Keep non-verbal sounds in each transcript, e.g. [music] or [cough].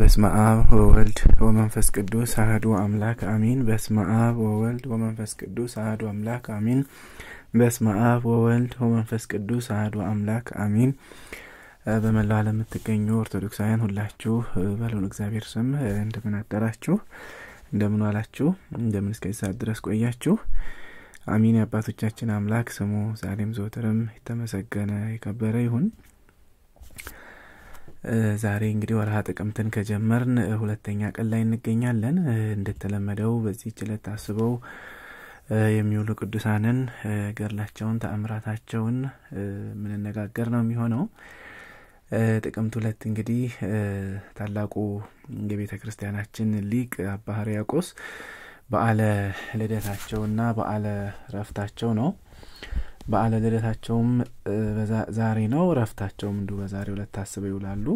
በስመ አብ ወወልድ ወመንፈስ ቅዱስ አህዱ አምላክ አሚን። በስመ አብ ወወልድ ወመንፈስ ቅዱስ አህዱ አምላክ አሚን። በስመ አብ ወወልድ ወመንፈስ ቅዱስ አህዱ አምላክ አሚን። በመላው ዓለም የምትገኙ ኦርቶዶክሳውያን ሁላችሁ ባልሆነ እግዚአብሔር ስም እንደምን አደራችሁ? እንደምን ዋላችሁ? እንደምን እስከዚህ ሰዓት ድረስ ቆያችሁ? አሚን። የአባቶቻችን አምላክ ስሙ ዛሬም ዘወትርም የተመሰገነ የከበረ ይሁን። ዛሬ እንግዲህ ወርሃ ጥቅምትን ከጀመርን ሁለተኛ ቀን ላይ እንገኛለን። እንደተለመደው በዚህ ችለት ታስበው የሚውሉ ቅዱሳንን ገድላቸውን፣ ተአምራታቸውን ምንነጋገር ነው የሚሆነው። ጥቅምት ሁለት እንግዲህ ታላቁ የቤተ ክርስቲያናችን ሊቅ አባህር ያቆስ በዓለ ልደታቸውና በአለ ረፍታቸው ነው። በዓለ ልደታቸውም ዛሬ ነው። እረፍታቸውም እንዲሁ በዛሬ ሁለት ታስበው ይውላሉ።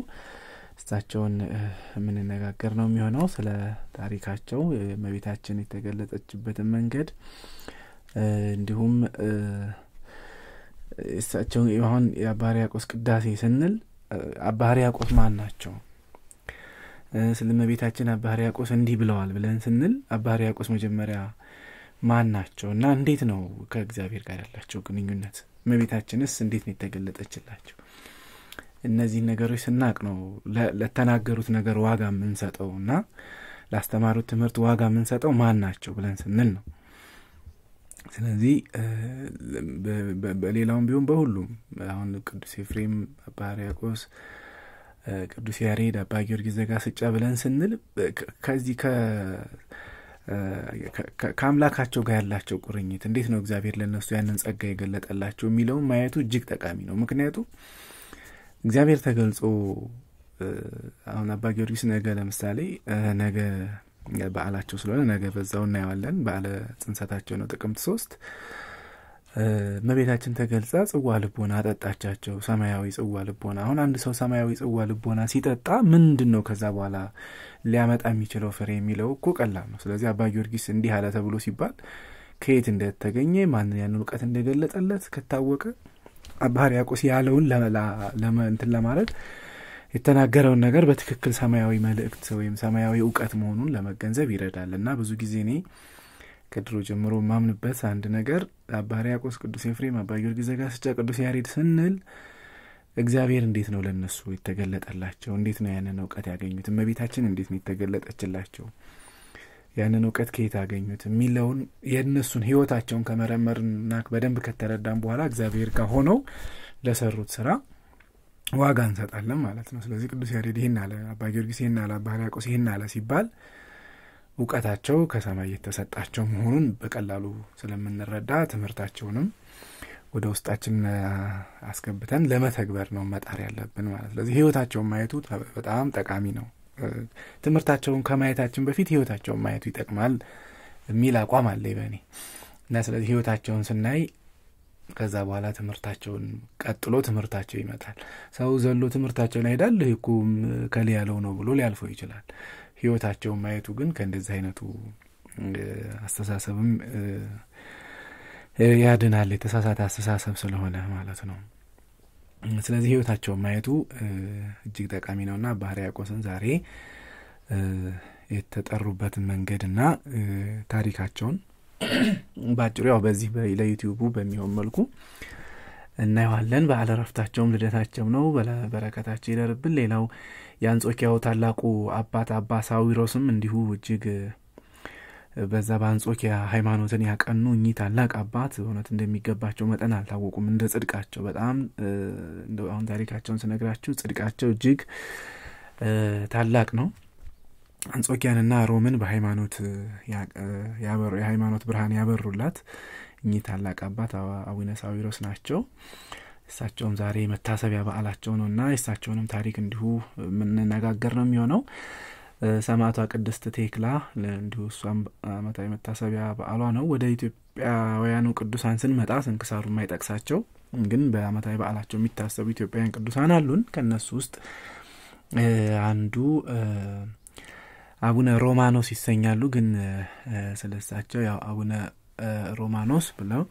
እሳቸውን የምንነጋገር ነው የሚሆነው ስለ ታሪካቸው፣ እመቤታችን የተገለጠችበትን መንገድ እንዲሁም እሳቸው አሁን የአባ ሕርያቆስ ቅዳሴ ስንል አባ ሕርያቆስ ማን ናቸው? ስለ እመቤታችን አባ ሕርያቆስ እንዲህ ብለዋል ብለን ስንል አባ ሕርያቆስ መጀመሪያ ማን ናቸው እና እንዴት ነው ከእግዚአብሔር ጋር ያላቸው ግንኙነት መቤታችንስ እንዴት ነው የተገለጠችላቸው እነዚህ ነገሮች ስናቅ ነው ለተናገሩት ነገር ዋጋ የምንሰጠው እና ላስተማሩት ትምህርት ዋጋ የምንሰጠው ማን ናቸው ብለን ስንል ነው ስለዚህ በሌላውም ቢሆን በሁሉም አሁን ቅዱስ ኤፍሬም አባ ቅዱስ ያሬድ አባ ጊዮርጊስ ዘጋስጫ ብለን ስንል ከዚህ ከአምላካቸው ጋር ያላቸው ቁርኝት እንዴት ነው እግዚአብሔር ለነሱ ያንን ጸጋ የገለጠላቸው የሚለውን ማየቱ እጅግ ጠቃሚ ነው። ምክንያቱም እግዚአብሔር ተገልጾ አሁን አባ ጊዮርጊስ ነገ ለምሳሌ ነገ በዓላቸው ስለሆነ ነገ በዛው እናየዋለን። በአለ ጽንሰታቸው ነው ጥቅምት ሶስት መቤታችን ተገልጻ ጽዋ ልቦና ጠጣቻቸው ሰማያዊ ጽዋ ልቦና። አሁን አንድ ሰው ሰማያዊ ጽዋ ልቦና ሲጠጣ ምንድን ነው ከዛ በኋላ ሊያመጣ የሚችለው ፍሬ የሚለው እኮ ቀላል ነው። ስለዚህ አባ ጊዮርጊስ እንዲህ አለ ተብሎ ሲባል ከየት እንደተገኘ ማንን ያንን እውቀት እንደገለጠለት ከታወቀ አባህር ሕርያቆስ ያለውን እንትን ለማለት የተናገረውን ነገር በትክክል ሰማያዊ መልእክት ወይም ሰማያዊ እውቀት መሆኑን ለመገንዘብ ይረዳል እና ብዙ ጊዜ እኔ ከድሮ ጀምሮ ማምንበት አንድ ነገር አባ ሕርያቆስ፣ ቅዱስ ኤፍሬም፣ አባ ጊዮርጊስ ዘጋስጫ፣ ቅዱስ ያሬድ ስንል እግዚአብሔር እንዴት ነው ለእነሱ የተገለጠላቸው? እንዴት ነው ያንን እውቀት ያገኙት? እመቤታችን እንዴት ነው የተገለጠችላቸው? ያንን እውቀት ከየት አገኙት? የሚለውን የእነሱን ህይወታቸውን ከመረመርና በደንብ ከተረዳን በኋላ እግዚአብሔር ጋር ሆነው ለሰሩት ስራ ዋጋ እንሰጣለን ማለት ነው። ስለዚህ ቅዱስ ያሬድ ይህን አለ፣ አባ ጊዮርጊስ ይህን አለ፣ አባ ሕርያቆስ ይህን አለ ሲባል እውቀታቸው ከሰማይ የተሰጣቸው መሆኑን በቀላሉ ስለምንረዳ ትምህርታቸውንም ወደ ውስጣችን አስገብተን ለመተግበር ነው መጣር ያለብን ማለት። ስለዚህ ህይወታቸውን ማየቱ በጣም ጠቃሚ ነው። ትምህርታቸውን ከማየታችን በፊት ህይወታቸውን ማየቱ ይጠቅማል የሚል አቋም አለ በእኔ እና ስለዚህ ህይወታቸውን ስናይ ከዛ በኋላ ትምህርታቸውን ቀጥሎ ትምህርታቸው ይመጣል። ሰው ዘሎ ትምህርታቸውን አይዳል ህኩም ከሊ ያለው ነው ብሎ ሊያልፈው ይችላል። ህይወታቸውን ማየቱ ግን ከእንደዚህ አይነቱ አስተሳሰብም ያድናል የተሳሳተ አስተሳሰብ ስለሆነ ማለት ነው ስለዚህ ህይወታቸውን ማየቱ እጅግ ጠቃሚ ና ባህር ያቆስን ዛሬ የተጠሩበትን ና ታሪካቸውን በአጭሩ ያው በዚህ ለዩቲዩቡ በሚሆን መልኩ እናየዋለን በአለረፍታቸውም ልደታቸው ነው በረከታቸው ይደርብን ሌላው የአንጾኪያው ታላቁ አባት አባ ሳዊሮስም እንዲሁ እጅግ በዛ በአንጾኪያ ሃይማኖትን ያቀኑ እኚህ ታላቅ አባት እውነት እንደሚገባቸው መጠን አልታወቁም። እንደ ጽድቃቸው በጣም አሁን ታሪካቸውን ስነግራችሁ ጽድቃቸው እጅግ ታላቅ ነው። አንጾኪያንና ሮምን በሃይማኖት የሃይማኖት ብርሃን ያበሩላት እኚህ ታላቅ አባት አቡነ ሳዊሮስ ናቸው። እሳቸውም ዛሬ መታሰቢያ በዓላቸው ነው እና የእሳቸውንም ታሪክ እንዲሁ የምንነጋገር ነው የሚሆነው። ሰማዕቷ ቅድስት ቴክላ እንዲሁ እሷም አመታዊ መታሰቢያ በዓሏ ነው። ወደ ኢትዮጵያውያኑ ቅዱሳን ስንመጣ ስንክሳሩ የማይጠቅሳቸው ግን በአመታዊ በዓላቸው የሚታሰቡ ኢትዮጵያውያን ቅዱሳን አሉን። ከእነሱ ውስጥ አንዱ አቡነ ሮማኖስ ይሰኛሉ። ግን ስለሳቸው ያው አቡነ ሮማኖስ ብለው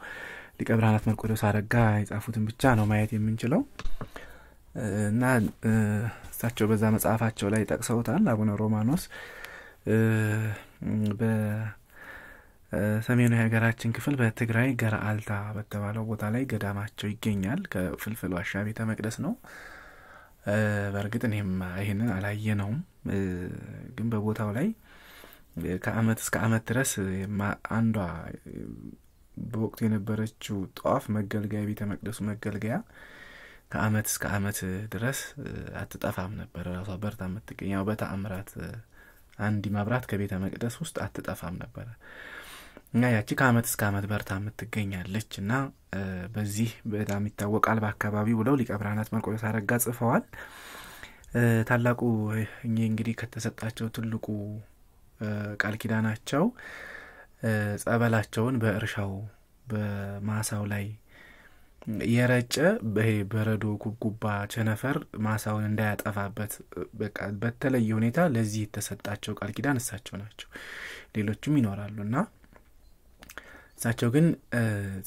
ሊቀ ብርሃናት መርቆዶስ አረጋ የጻፉትን ብቻ ነው ማየት የምንችለው እና እሳቸው በዛ መጽሐፋቸው ላይ ጠቅሰውታል። አቡነ ሮማኖስ በሰሜኑ የሀገራችን ክፍል በትግራይ አልታ በተባለው ቦታ ላይ ገዳማቸው ይገኛል። ከፍልፍል ዋሻ ቤተ መቅደስ ነው። በእርግጥ እኔም ይህንን ነውም ግን በቦታው ላይ ከአመት እስከ አመት ድረስ አንዷ በወቅቱ የነበረችው ጠዋፍ መገልገያ ቤተ መቅደሱ መገልገያ ከአመት እስከ አመት ድረስ አትጠፋም ነበር። ራሷ በርታ የምትገኘው በተአምራት አንድ መብራት ከቤተ መቅደስ ውስጥ አትጠፋም ነበረ እና ያቺ ከአመት እስከ አመት በርታ የምትገኛለች እና በዚህ በጣም ይታወቃል በአካባቢ ብለው ሊቀ ብርሃናት መርቆሬዎስ አረጋ ጽፈዋል። ታላቁ እኚህ እንግዲህ ከተሰጣቸው ትልቁ ቃል ኪዳናቸው ጸበላቸውን በእርሻው በማሳው ላይ የረጨ ይሄ በረዶ ጉብጉባ ቸነፈር ማሳውን እንዳያጠፋበት በቃ በተለየ ሁኔታ ለዚህ የተሰጣቸው ቃል ኪዳን እሳቸው ናቸው። ሌሎችም ይኖራሉ እና እሳቸው ግን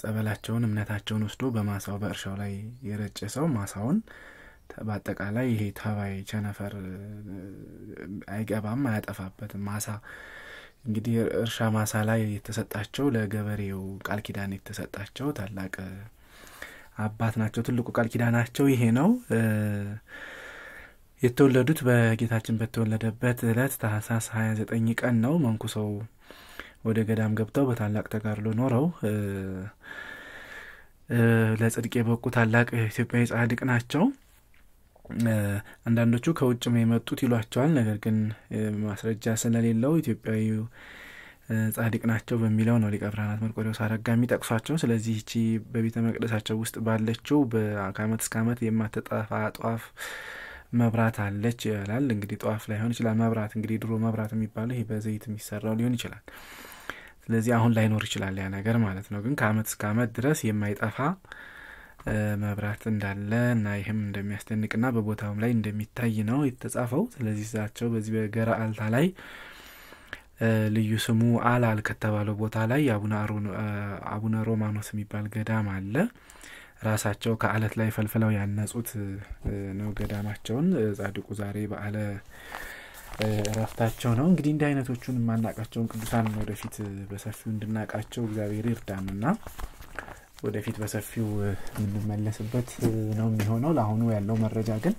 ጸበላቸውን እምነታቸውን ወስዶ በማሳው በእርሻው ላይ የረጨ ሰው ማሳውን በአጠቃላይ ይሄ ተባይ ቸነፈር አይገባም፣ አያጠፋበትም ማሳ እንግዲህ እርሻ ማሳ ላይ የተሰጣቸው ለገበሬው ቃል ኪዳን የተሰጣቸው ታላቅ አባት ናቸው። ትልቁ ቃል ኪዳናቸው ይሄ ነው። የተወለዱት በጌታችን በተወለደበት ዕለት ታህሳስ 29 ቀን ነው። መንኩሰው ወደ ገዳም ገብተው በታላቅ ተጋድሎ ኖረው ለጽድቅ የበቁ ታላቅ ኢትዮጵያዊ ጻድቅ ናቸው። አንዳንዶቹ ከውጭም የመጡት ይሏቸዋል። ነገር ግን ማስረጃ ስለሌለው ኢትዮጵያዊ ጻድቅ ናቸው በሚለው ነው ሊቀ ብርሃናት መርቆሪዎስ አረጋ የሚጠቅሷቸው። ስለዚህ ይቺ በቤተ መቅደሳቸው ውስጥ ባለችው ከዓመት እስከ ዓመት የማትጠፋ ጠዋፍ መብራት አለች ይላል። እንግዲህ ጠዋፍ ላይሆን ይችላል መብራት እንግዲህ ድሮ መብራት የሚባለው ይሄ በዘይት የሚሰራው ሊሆን ይችላል። ስለዚህ አሁን ላይኖር ይችላል ያ ነገር ማለት ነው። ግን ከአመት እስከ ዓመት ድረስ የማይጠፋ መብራት እንዳለ እና ይህም እንደሚያስደንቅና በቦታውም ላይ እንደሚታይ ነው የተጻፈው። ስለዚህ እሳቸው በዚህ በገረ አልታ ላይ ልዩ ስሙ አላል ከተባለው ቦታ ላይ አቡነ ሮማኖስ የሚባል ገዳም አለ። ራሳቸው ከአለት ላይ ፈልፍለው ያነጹት ነው ገዳማቸውን። ጻድቁ ዛሬ በዓለ እረፍታቸው ነው። እንግዲህ እንዲህ አይነቶቹን የማናቃቸውን ቅዱሳን ወደፊት በሰፊው እንድናቃቸው እግዚአብሔር ይርዳንና ወደፊት በሰፊው የምንመለስበት ነው የሚሆነው። ለአሁኑ ያለው መረጃ ግን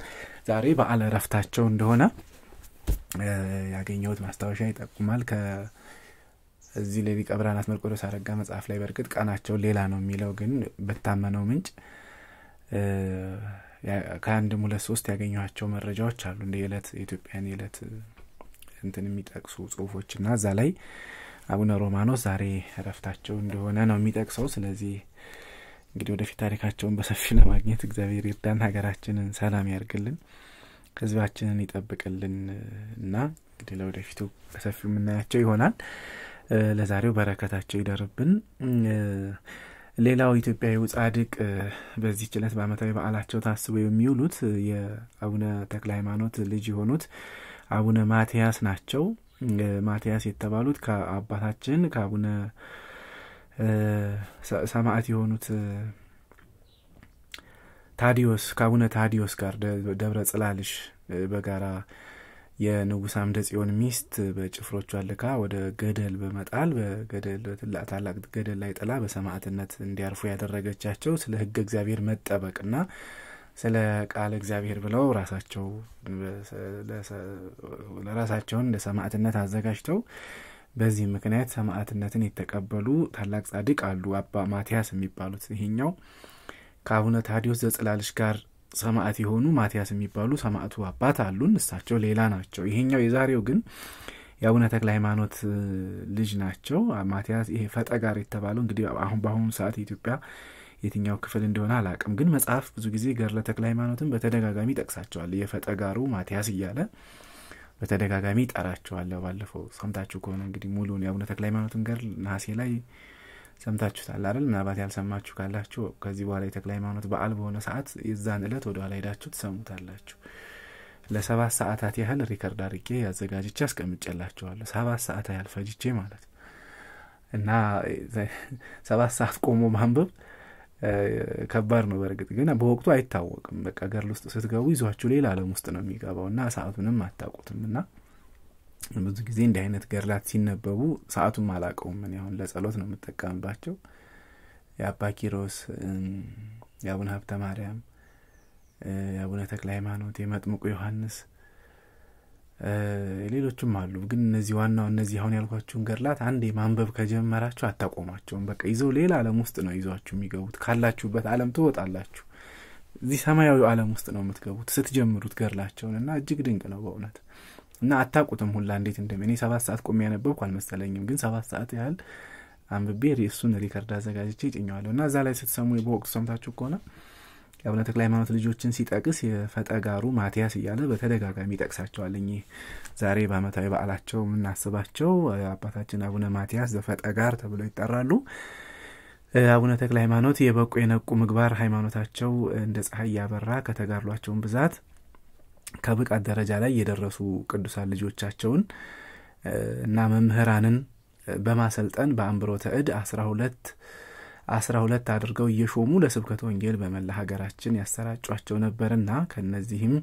ዛሬ በአለ እረፍታቸው እንደሆነ ያገኘሁት ማስታወሻ ይጠቁማል። ከዚህ ሌሊ ብርሃናት መርቆሬዎስ አረጋ መጽሐፍ ላይ በእርግጥ ቀናቸው ሌላ ነው የሚለው ግን በታመነው ምንጭ ከአንድም ሁለት ሶስት ያገኘኋቸው መረጃዎች አሉ እንደ የለት የኢትዮጵያን የለት እንትን የሚጠቅሱ ጽሁፎች እና እዛ ላይ አቡነ ሮማኖስ ዛሬ እረፍታቸው እንደሆነ ነው የሚጠቅሰው። ስለዚህ እንግዲህ ወደፊት ታሪካቸውን በሰፊ ለማግኘት እግዚአብሔር ይርዳን። ሀገራችንን ሰላም ያርግልን፣ ህዝባችንን ይጠብቅልን እና እንግዲህ ለወደፊቱ በሰፊ የምናያቸው ይሆናል። ለዛሬው በረከታቸው ይደርብን። ሌላው ኢትዮጵያዊው ጻድቅ በዚህ ችለት በአመታዊ በዓላቸው ታስበው የሚውሉት የአቡነ ተክለ ሃይማኖት ልጅ የሆኑት አቡነ ማቲያስ ናቸው። ማትያስ የተባሉት ከአባታችን ከአቡነ ሰማዕት የሆኑት ታዲዮስ ከአቡነ ታዲዮስ ጋር ደብረ ጽላልሽ በጋራ የንጉሥ አምደ ጽዮን ሚስት በጭፍሮቹ አልካ ወደ ገደል በመጣል በገደል ታላቅ ገደል ላይ ጥላ በሰማዕትነት እንዲያርፉ ያደረገቻቸው ስለ ሕገ እግዚአብሔር መጠበቅና ስለ ቃል እግዚአብሔር ብለው ራሳቸው ለራሳቸውን ሰማዕትነት አዘጋጅተው በዚህ ምክንያት ሰማዕትነትን የተቀበሉ ታላቅ ጻድቅ አሉ። አባ ማቲያስ የሚባሉት ይሄኛው ከአቡነ ታዲዮስ ዘጽላልሽ ጋር ሰማዕት የሆኑ ማቲያስ የሚባሉ ሰማዕቱ አባት አሉን። እሳቸው ሌላ ናቸው። ይሄኛው የዛሬው ግን የአቡነ ተክለ ሃይማኖት ልጅ ናቸው። ማቲያስ ይሄ ጋር የተባለው እንግዲህ አሁን በአሁኑ ሰዓት የኢትዮጵያ የትኛው ክፍል እንደሆነ አላቅም፣ ግን መጽሐፍ ብዙ ጊዜ ገድለ ተክለ ሃይማኖትን በተደጋጋሚ ይጠቅሳቸዋል። ጋሩ ማቲያስ እያለ በተደጋጋሚ ጠራችኋለሁ ባለፈው ሰምታችሁ ከሆነ እንግዲህ ሙሉን የአቡነ ተክለ ሃይማኖትን ገር ናሴ ላይ ሰምታችሁታል አይደል? ምናልባት ያልሰማችሁ ካላችሁ ከዚህ በኋላ የተክለ ሃይማኖት በአል በሆነ ሰዓት የዛን ዕለት ወደኋላ ሄዳችሁ ትሰሙታላችሁ። ለሰባት ሰዓታት ያህል ሪከርድ አርጌ አዘጋጅቼ አስቀምጬላችኋለሁ። ሰባት ሰዓት ያልፈጅቼ ማለት ነው እና ሰባት ሰዓት ቆሞ ማንበብ ከባድ ነው። በእርግጥ ግን በወቅቱ አይታወቅም። በቃ ገርል ውስጥ ስትገቡ ይዟችሁ ሌላ አለም ውስጥ ነው የሚገባው እና ሰዓቱንም አታውቁትም እና ብዙ ጊዜ እንዲህ አይነት ገርላት ሲነበቡ ሰአቱም አላቀውም ምን ያሁን ለጸሎት ነው የምጠቀምባቸው። የአባ ኪሮስ፣ የአቡነ ሀብተ ማርያም፣ የአቡነ ተክለ ሃይማኖት፣ የመጥምቁ ዮሐንስ ሌሎችም አሉ ግን እነዚህ ዋናው እነዚህ አሁን ያልኳችሁን ገድላት አንዴ ማንበብ ከጀመራችሁ አታቆማቸውም በቃ ይዘው ሌላ አለም ውስጥ ነው ይዟችሁ የሚገቡት ካላችሁበት አለም ትወጣላችሁ እዚህ ሰማያዊ አለም ውስጥ ነው የምትገቡት ስትጀምሩት ገድላቸውን እና እጅግ ድንቅ ነው በእውነት እና አታቁትም ሁላ እንዴት እንደም እኔ ሰባት ሰዓት ቆሜ ያነበብኩ አልመሰለኝም ግን ሰባት ሰዓት ያህል አንብቤ እሱን ሪከርድ አዘጋጅቼ ይጭኘዋለሁ እና እዛ ላይ ስትሰሙ በወቅቱ ሰምታችሁ ከሆነ የአቡነ ተክለ ሃይማኖት ልጆችን ሲጠቅስ የፈጠጋሩ ማቲያስ እያለ በተደጋጋሚ ይጠቅሳቸዋል። እኚህ ዛሬ በአመታዊ በዓላቸው የምናስባቸው አባታችን አቡነ ማቲያስ ዘፈጠጋር ተብለው ይጠራሉ። አቡነ ተክለ ሃይማኖት የበቁ የነቁ ምግባር ሃይማኖታቸው እንደ ፀሐይ ያበራ ከተጋድሏቸውን ብዛት ከብቃት ደረጃ ላይ የደረሱ ቅዱሳን ልጆቻቸውን እና መምህራንን በማሰልጠን በአንብሮተ ተእድ አስራ ሁለት አስራ ሁለት አድርገው እየሾሙ ለስብከት ወንጌል በመላ ሀገራችን ያሰራጯቸው ነበርና ከነዚህም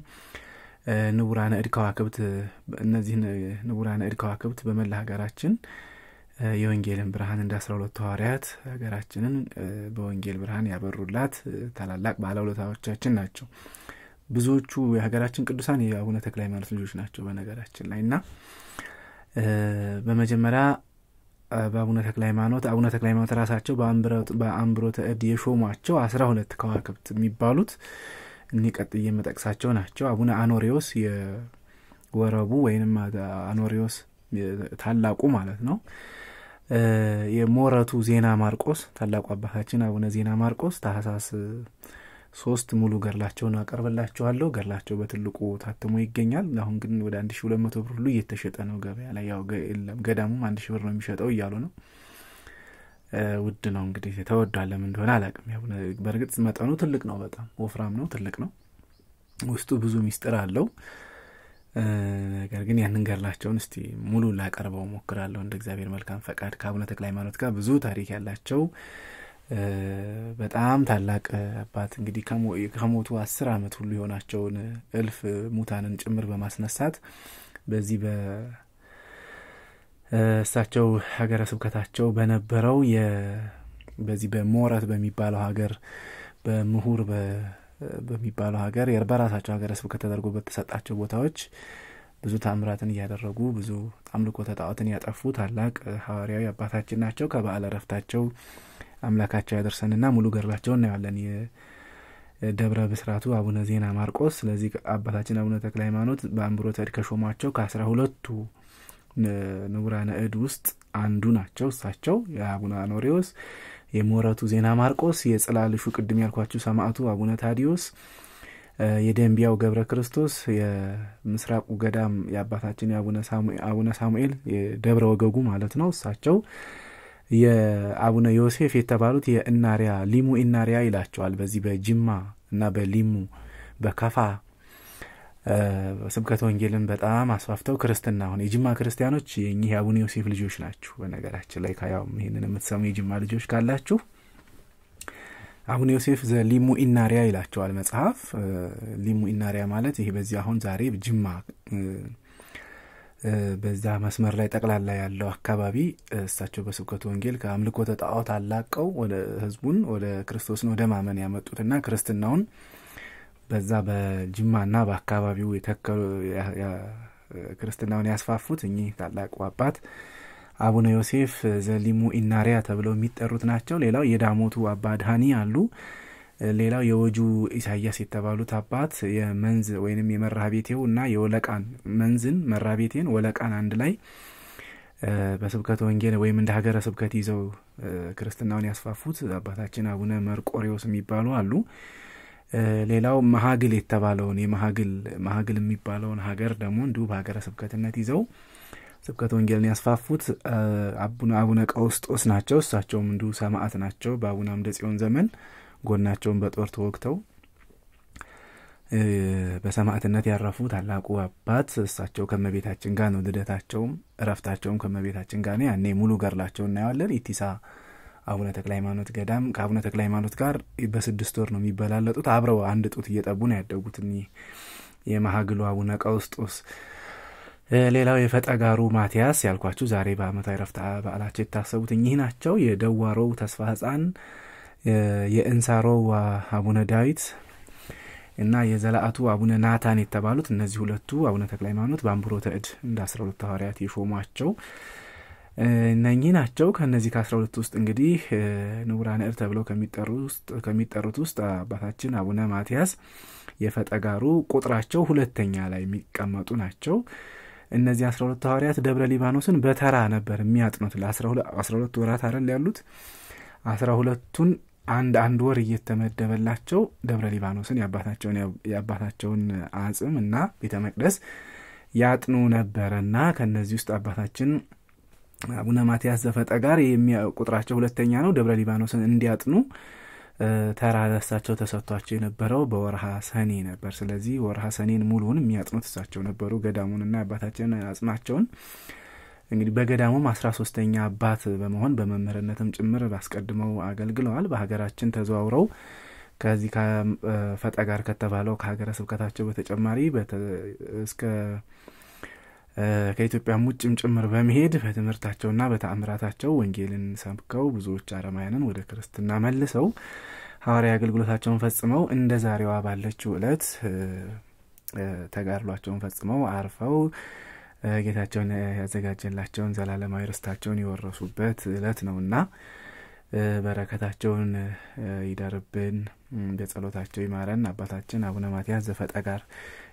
ንቡራነ እድ ከዋክብት እነዚህ ንቡራነ እድ ከዋክብት በመላ ሀገራችን የወንጌልን ብርሃን እንደ አስራ ሁለቱ ሐዋርያት ሀገራችንን በወንጌል ብርሃን ያበሩላት ታላላቅ ባለውለታዎቻችን ናቸው። ብዙዎቹ የሀገራችን ቅዱሳን የአቡነ ተክላይ ማለት ልጆች ናቸው በነገራችን ላይ እና በመጀመሪያ በአቡነ ተክለ ሃይማኖት አቡነ ተክለ ሃይማኖት ራሳቸው በአንብሮተ እድ የሾሟቸው አስራ ሁለት ከዋክብት የሚባሉት እኒቀጥ እየመጠቅሳቸው ናቸው። አቡነ አኖሪዎስ የወረቡ ወይም አኖሪዎስ ታላቁ ማለት ነው። የሞረቱ ዜና ማርቆስ ታላቁ አባታችን አቡነ ዜና ማርቆስ ታሳስ ሶስት ሙሉ ገድላቸውን አቀርብላችኋለሁ ገድላቸው በትልቁ ታትሞ ይገኛል አሁን ግን ወደ አንድ ሺ ሁለት መቶ ብር ሁሉ እየተሸጠ ነው ገበያ ላይ ያው የለም ገዳሙም አንድ ሺ ብር ነው የሚሸጠው እያሉ ነው ውድ ነው እንግዲህ ተወዷለም እንደሆነ አላቅም በእርግጥ መጠኑ ትልቅ ነው በጣም ወፍራም ነው ትልቅ ነው ውስጡ ብዙ ሚስጥር አለው ነገር ግን ያንን ገድላቸውን እስቲ ሙሉ ላቀርበው ሞክራለሁ እንደ እግዚአብሔር መልካም ፈቃድ ከአቡነ ተክለ ሃይማኖት ጋር ብዙ ታሪክ ያላቸው በጣም ታላቅ አባት እንግዲህ ከሞቱ አስር አመት ሁሉ የሆናቸውን እልፍ ሙታንን ጭምር በማስነሳት በዚህ በእሳቸው ሀገረ ስብከታቸው በነበረው በዚህ በሞረት በሚባለው ሀገር በምሁር በሚባለው ሀገር በራሳቸው ሀገረ ስብከት ተደርጎ በተሰጣቸው ቦታዎች ብዙ ታምራትን እያደረጉ ብዙ አምልኮ ተጣዖትን ያጠፉ ታላቅ ሐዋርያዊ አባታችን ናቸው። ከበዓለ ረፍታቸው አምላካቸው ያደርሰንና ሙሉ ገድላቸውን እናያለን የደብረ ብስራቱ አቡነ ዜና ማርቆስ ስለዚህ አባታችን አቡነ ተክለ ሃይማኖት በአንብሮተ ተድ ከሾሟቸው ከአስራ ሁለቱ ንቡራነ እድ ውስጥ አንዱ ናቸው እሳቸው የአቡነ አኖሬዎስ የሞረቱ ዜና ማርቆስ የጽላልሹ ቅድም ያልኳችሁ ሰማዕቱ አቡነ ታዲዮስ የደንቢያው ገብረ ክርስቶስ የምስራቁ ገዳም የአባታችን አቡነ ሳሙኤል የደብረ ወገጉ ማለት ነው እሳቸው የአቡነ ዮሴፍ የተባሉት የእናሪያ ሊሙ ኢናሪያ ይላቸዋል። በዚህ በጅማ እና በሊሙ በከፋ ስብከተ ወንጌልን በጣም አስፋፍተው ክርስትና ሆነ የጅማ ክርስቲያኖች የእኚህ የአቡነ ዮሴፍ ልጆች ናችሁ። በነገራችን ላይ ከያውም ይህንን የምትሰሙ የጅማ ልጆች ካላችሁ አቡነ ዮሴፍ ሊሙ ኢናሪያ ይላቸዋል መጽሐፍ። ሊሙ ኢናሪያ ማለት ይሄ በዚህ አሁን ዛሬ ጅማ በዚያ መስመር ላይ ጠቅላላ ያለው አካባቢ እሳቸው በስብከት ወንጌል ከአምልኮ ተጣዖት አላቀው ወደ ህዝቡን ወደ ክርስቶስን ወደ ማመን ያመጡትና ክርስትናውን በዛ በጅማና በአካባቢው የተከሉ ክርስትናውን ያስፋፉት እኚህ ታላቁ አባት አቡነ ዮሴፍ ዘሊሙ ኢናሪያ ተብለው የሚጠሩት ናቸው። ሌላው የዳሞቱ አባ ድሃኒ አሉ። ሌላው የወጁ ኢሳያስ የተባሉት አባት የመንዝ ወይንም ቤቴው እና የወለቃን መንዝን ቤቴን ወለቃን አንድ ላይ በስብከት ወንጌል ወይም እንደ ሀገረ ስብከት ይዘው ክርስትናውን ያስፋፉት አባታችን አቡነ መርቆሬዎስ የሚባሉ አሉ። ሌላው መሀግል የተባለውን የመሀግል መሀግል የሚባለውን ሀገር ደግሞ እንዲሁ በሀገረ ስብከትነት ይዘው ስብከት ወንጌልን ያስፋፉት አቡነ ቀውስጦስ ናቸው። እሳቸውም እንዲሁ ሰማአት ናቸው በአቡነ አምደ ጽዮን ዘመን ጎናቸውን በጦር ተወግተው በሰማዕትነት ያረፉ ታላቁ አባት እሳቸው ከመቤታችን ጋር ነው ልደታቸውም እረፍታቸውም ከመቤታችን ጋር ነው። ያኔ ሙሉ ገርላቸው እናየዋለን። ኢቲሳ አቡነ ተክለ ሃይማኖት ገዳም ከአቡነ ተክለ ሃይማኖት ጋር በስድስት ወር ነው የሚበላለጡት። አብረው አንድ ጡት እየጠቡ ነው ያደጉት እኒህ የመሀግሉ አቡነ ቀውስጦስ። ሌላው የፈጠጋሩ ማቲያስ ያልኳችሁ ዛሬ በአመታዊ ረፍታ በዓላቸው የታሰቡት እኚህ ናቸው። የደዋሮው ተስፋ ህፃን የእንሳሮ አቡነ ዳዊት እና የዘላአቱ አቡነ ናታን የተባሉት እነዚህ ሁለቱ አቡነ ተክለ ሃይማኖት በአንብሮተ ተእድ እንደ አስራ ሁለት ሐዋርያት የሾሟቸው እነኚህ ናቸው። ከእነዚህ ከአስራ ሁለት ውስጥ እንግዲህ ንቡራ ንዕር ተብለው ከሚጠሩት ውስጥ አባታችን አቡነ ማቲያስ የፈጠጋሩ ቁጥራቸው ሁለተኛ ላይ የሚቀመጡ ናቸው። እነዚህ አስራ ሁለት ሐዋርያት ደብረ ሊባኖስን በተራ ነበር የሚያጥኑት። ለአስራ ሁለት ወራት አረል ያሉት አስራ ሁለቱን አንድ አንድ ወር እየተመደበላቸው ደብረ ሊባኖስን የአባታቸውን አጽም እና ቤተ መቅደስ ያጥኑ ነበረና ከእነዚህ ውስጥ አባታችን አቡነ ማትያስ ዘፈጠ ጋር ቁጥራቸው ሁለተኛ ነው። ደብረ ሊባኖስን እንዲያጥኑ ተራ ተሰጥቷቸው የነበረው በወርሃ ሰኔ ነበር። ስለዚህ ወርሃ ሰኔን ሙሉውን የሚያጥኑት እሳቸው ነበሩ። ገዳሙንና አባታችን አጽማቸውን እንግዲህ በገዳሙም አስራ ሶስተኛ አባት በመሆን በመምህርነትም ጭምር አስቀድመው አገልግለዋል። በሀገራችን ተዘዋውረው ከዚህ ፈጠ ጋር ከተባለው ከሀገረ ስብከታቸው በተጨማሪ እስከ ከኢትዮጵያም ውጭም ጭምር በመሄድ በትምህርታቸውና በተአምራታቸው ወንጌልን ሰብከው ብዙዎች አረማያንን ወደ ክርስትና መልሰው ሐዋርያ አገልግሎታቸውን ፈጽመው እንደ ዛሬዋ ባለችው እለት ተጋድሏቸውን ፈጽመው አርፈው ጌታቸውን ያዘጋጀላቸውን ዘላለማዊ ርስታቸውን የወረሱበት እለት ነውና በረከታቸውን ይደርብን፣ በጸሎታቸው ይማረን። አባታችን አቡነ ማትያስ ዘፈጠጋር